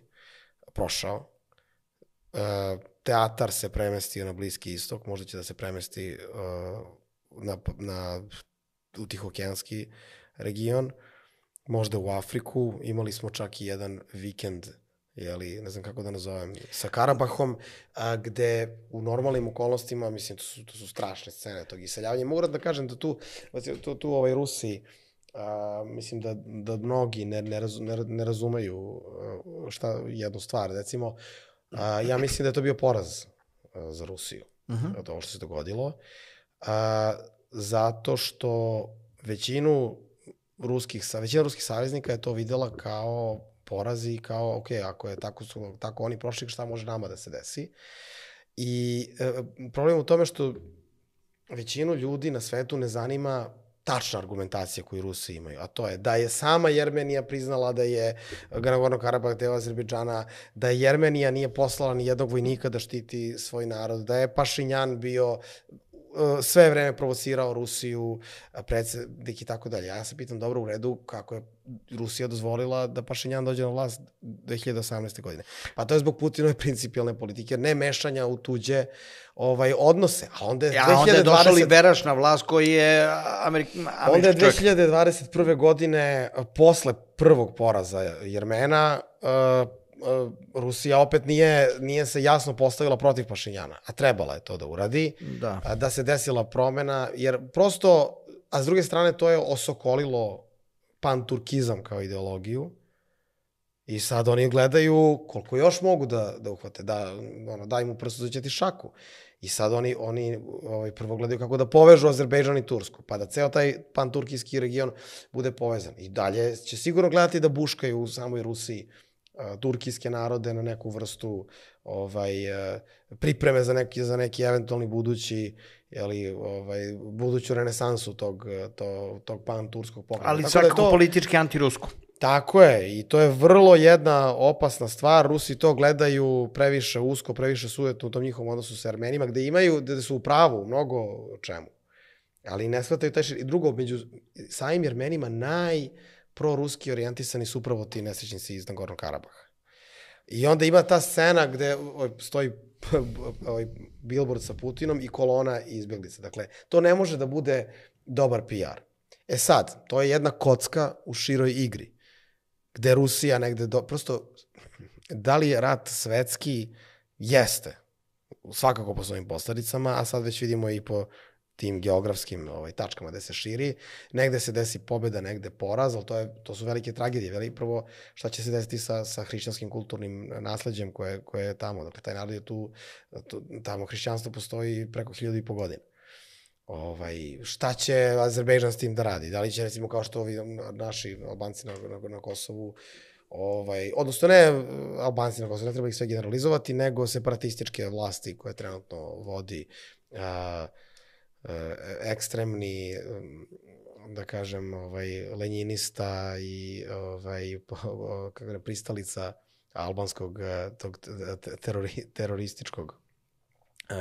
prošao. E, teatar se premestio na Bliski istok, možda će da se premesti e, na, na, u okeanski region, možda u Afriku, imali smo čak i jedan vikend jeli, ne znam kako da nazovem, sa Karabahom, a, gde u normalnim okolnostima, mislim, to su, to su strašne scene tog iseljavanja. Moram da kažem da tu, da tu, tu ovaj Rusi, a, mislim da, da mnogi ne, ne, raz, ne, ne razumeju šta, jednu stvar. Recimo, a, ja mislim da je to bio poraz a, za Rusiju, uh mhm. -huh. od ovo što se dogodilo. Uh, a, zato što većinu ruskih, većina ruskih saveznika je to videla kao poraz i kao, ok, ako je tako, su, tako oni prošli, šta može nama da se desi? I e, problem u tome što većinu ljudi na svetu ne zanima tačna argumentacija koju Rusi imaju, a to je da je sama Jermenija priznala da je Nagorno Karabak deo Azerbejdžana, da je Jermenija nije poslala ni jednog vojnika da štiti svoj narod, da je Pašinjan bio E, sve vreme provocirao Rusiju, e, predsednik i tako dalje. Ja se pitam, dobro, u redu, kako je Rusija dozvolila da Pašinjan dođe na vlast 2018. godine. Pa to je zbog Putinove principijalne politike, ne mešanja u tuđe ovaj, odnose. A onda je, ja, 2020... onda je došao Liberaš na vlast koji je Amerik... Amerik... Onda je 2021. godine, e, posle prvog poraza Jermena, uh, E, Rusija opet nije, nije se jasno postavila protiv Pašinjana, a trebala je to da uradi, da, da se desila promena, jer prosto, a s druge strane to je osokolilo panturkizam kao ideologiju, I sad oni gledaju koliko još mogu da, da uhvate, da, ono, daj mu prstu da će ti šaku. I sad oni, oni ovaj, prvo gledaju kako da povežu Azerbejdžan i Tursku, pa da ceo taj panturkijski region bude povezan. I dalje će sigurno gledati da buškaju u samoj Rusiji turkijske narode na neku vrstu ovaj e, pripreme za neki za neki eventualni budući li ovaj, buduću renesansu tog, e, to, tog pan-turskog pokreta. Ali tako da svakako da to, politički antirusku. Tako je, i to je vrlo jedna opasna stvar. Rusi to gledaju previše usko, previše sujetno u tom njihovom odnosu sa Armenima, gde imaju, gde su u pravu mnogo čemu. Ali ne shvataju taj šir. I drugo, među samim Armenima naj proruski orijentisani su upravo ti nesrećnici iz Nagornog Karabaha. I onda ima ta scena gde ovaj, stoji ovaj billboard sa Putinom i kolona izbjeglica. Dakle, to ne može da bude dobar PR. E sad, to je jedna kocka u široj igri, gde Rusija negde... Do... Prosto, da li je rat svetski? Jeste. Svakako po svojim posledicama, a sad već vidimo i po tim geografskim ovaj, tačkama gde se širi. Negde se desi pobeda, negde poraz, ali to, je, to su velike tragedije. Veli, prvo, šta će se desiti sa, sa hrišćanskim kulturnim nasledđem koje, koje je tamo? Dakle, taj narod je tu, tu tamo hrišćanstvo postoji preko hiljada i po godina. Ovaj, šta će Azerbejdžan s tim da radi? Da li će, recimo, kao što ovi naši albanci na, na, na Kosovu, ovaj, odnosno ne albanci na Kosovu, ne treba ih sve generalizovati, nego separatističke vlasti koje trenutno vodi uh, E, ekstremni da kažem ovaj lenjinista i ovaj kako pristalica albanskog e, tog e, terori, terorističkog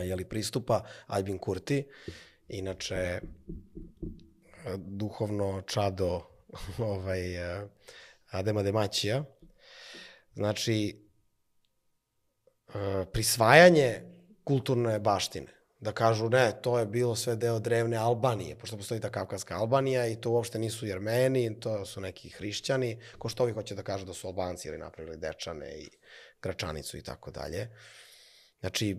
je li pristupa Albin Kurti inače duhovno čado ovaj Adema Demacija znači prisvajanje kulturne baštine da kažu ne, to je bilo sve deo drevne Albanije, pošto postoji ta kavkanska Albanija i to uopšte nisu Jermeni, to su neki hrišćani, ko što ovi hoće da kažu da su Albanci ili napravili Dečane i Gračanicu i tako dalje. Znači,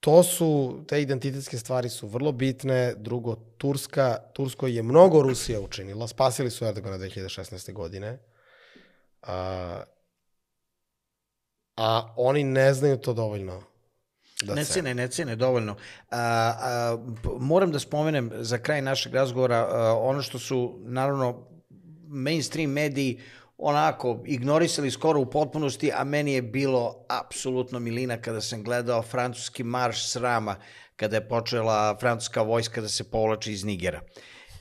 to su, te identitetske stvari su vrlo bitne. Drugo, Turska, Turskoj je mnogo Rusija učinila, spasili su Erdogana 2016. godine. A, a oni ne znaju to dovoljno Da ne cene, ne cene, dovoljno. A, a, moram da spomenem za kraj našeg razgovora a, ono što su, naravno, mainstream mediji onako ignorisali skoro u potpunosti, a meni je bilo apsolutno milina kada sam gledao francuski marš srama, kada je počela francuska vojska da se povlači iz Nigera. Uh,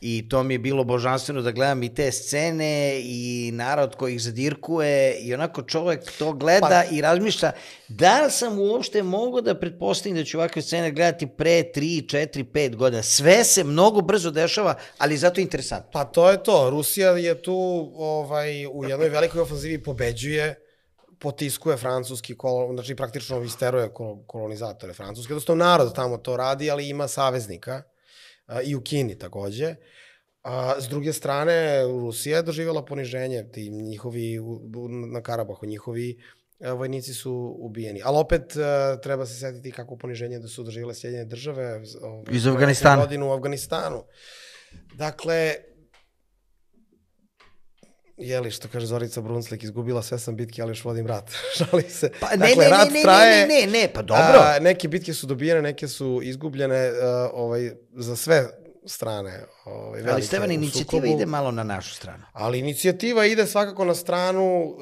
I to mi je bilo božanstveno da gledam i te scene i narod koji ih zadirkuje i onako čovek to gleda pa... i razmišlja da li sam uopšte mogao da pretpostavim da ću ovakve scene gledati pre 3, 4, 5 godina. Sve se mnogo brzo dešava, ali zato je interesantno. Pa to je to. Rusija je tu ovaj, u jednoj velikoj ofanzivi pobeđuje potiskuje francuski kolon, znači praktično isteruje kolonizatore francuske, odnosno narod tamo to radi, ali ima saveznika i u Kini takođe. A s druge strane, Rusija je doživjela poniženje, ti njihovi na Karabahu, njihovi e, vojnici su ubijeni. Ali opet e, treba se setiti kako poniženje da su doživjela Sjedinjene države ovaj, iz Afganistana. u Afganistanu. Dakle, jeli, što kaže Zorica Brunslik, izgubila sve sam bitke, ali još vodim rat. Šali se. Pa, ne, dakle, ne, rat ne, traje, ne, ne, ne, ne, pa dobro. A, neke bitke su dobijene, neke su izgubljene, a, e, ovaj, za sve strane. Ovaj, ali Stevan, inicijativa ide malo na našu stranu. Ali inicijativa ide svakako na stranu uh,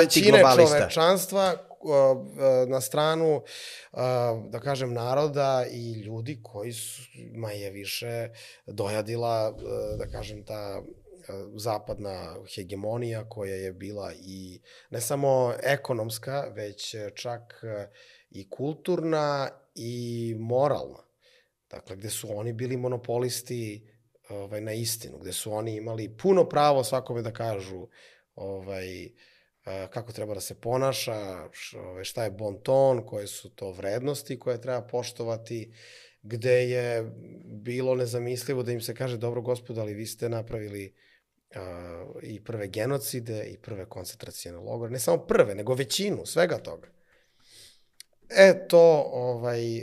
većine čovečanstva, na stranu, da kažem, naroda i ljudi koji su, ma je više dojadila, da kažem, ta zapadna hegemonija koja je bila i ne samo ekonomska, već e, čak e, i kulturna i moralna. Dakle, gde su oni bili monopolisti ovaj, na istinu, gde su oni imali puno pravo svakome da kažu ovaj, e, kako treba da se ponaša, ovaj, šta je bon ton, koje su to vrednosti koje treba poštovati, gde je bilo nezamislivo da im se kaže dobro gospod, ali vi ste napravili uh, i prve genocide i prve koncentracijene logore, ne samo prve, nego većinu svega toga. E, to, ovaj, e,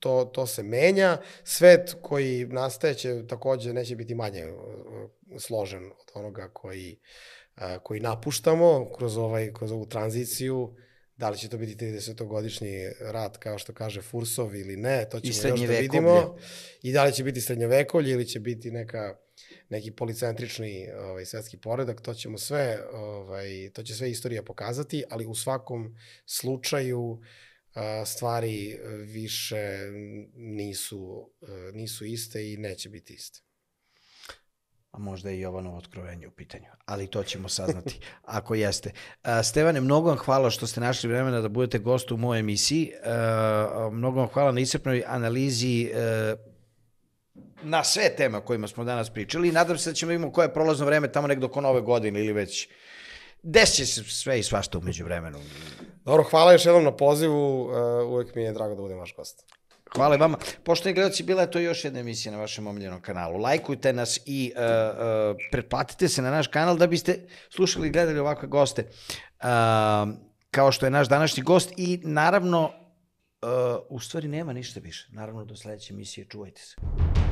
to, to se menja. Svet koji nastaje će takođe neće biti manje e, složen od onoga koji, e, koji napuštamo kroz, ovaj, kroz ovu tranziciju. Da li će to biti 30-godišnji rat, kao što kaže Fursov, ili ne, to ćemo još da vidimo. I da li će biti srednjovekolje ili će biti neka neki policentrični ovaj, svetski poredak, to ćemo sve, ovaj, to će sve istorija pokazati, ali u svakom slučaju stvari e, više nisu, e, nisu iste i neće biti iste a možda je Jovanovo otkrovenje u pitanju, ali to ćemo saznati ako jeste. Stevane, mnogo vam hvala što ste našli vremena da budete gost u mojoj emisiji, mnogo vam hvala na iscrpnoj analizi e, na sve teme o kojima smo danas pričali i nadam se da ćemo imamo koje prolazno vreme tamo nekdo oko nove godine ili već desće se sve i svašta umeđu vremenu. Dobro, hvala još jednom na pozivu, uh, uvek mi je drago da budem vaš gost. Hvala vama. je gledoci, bila je to još jedna emisija na vašem omiljenom kanalu. Lajkujte nas i uh, uh, pretplatite se na naš kanal da biste slušali i gledali ovakve goste uh, kao što je naš današnji gost i naravno, uh, u stvari nema ništa više. Naravno, do sledeće emisije čuvajte se.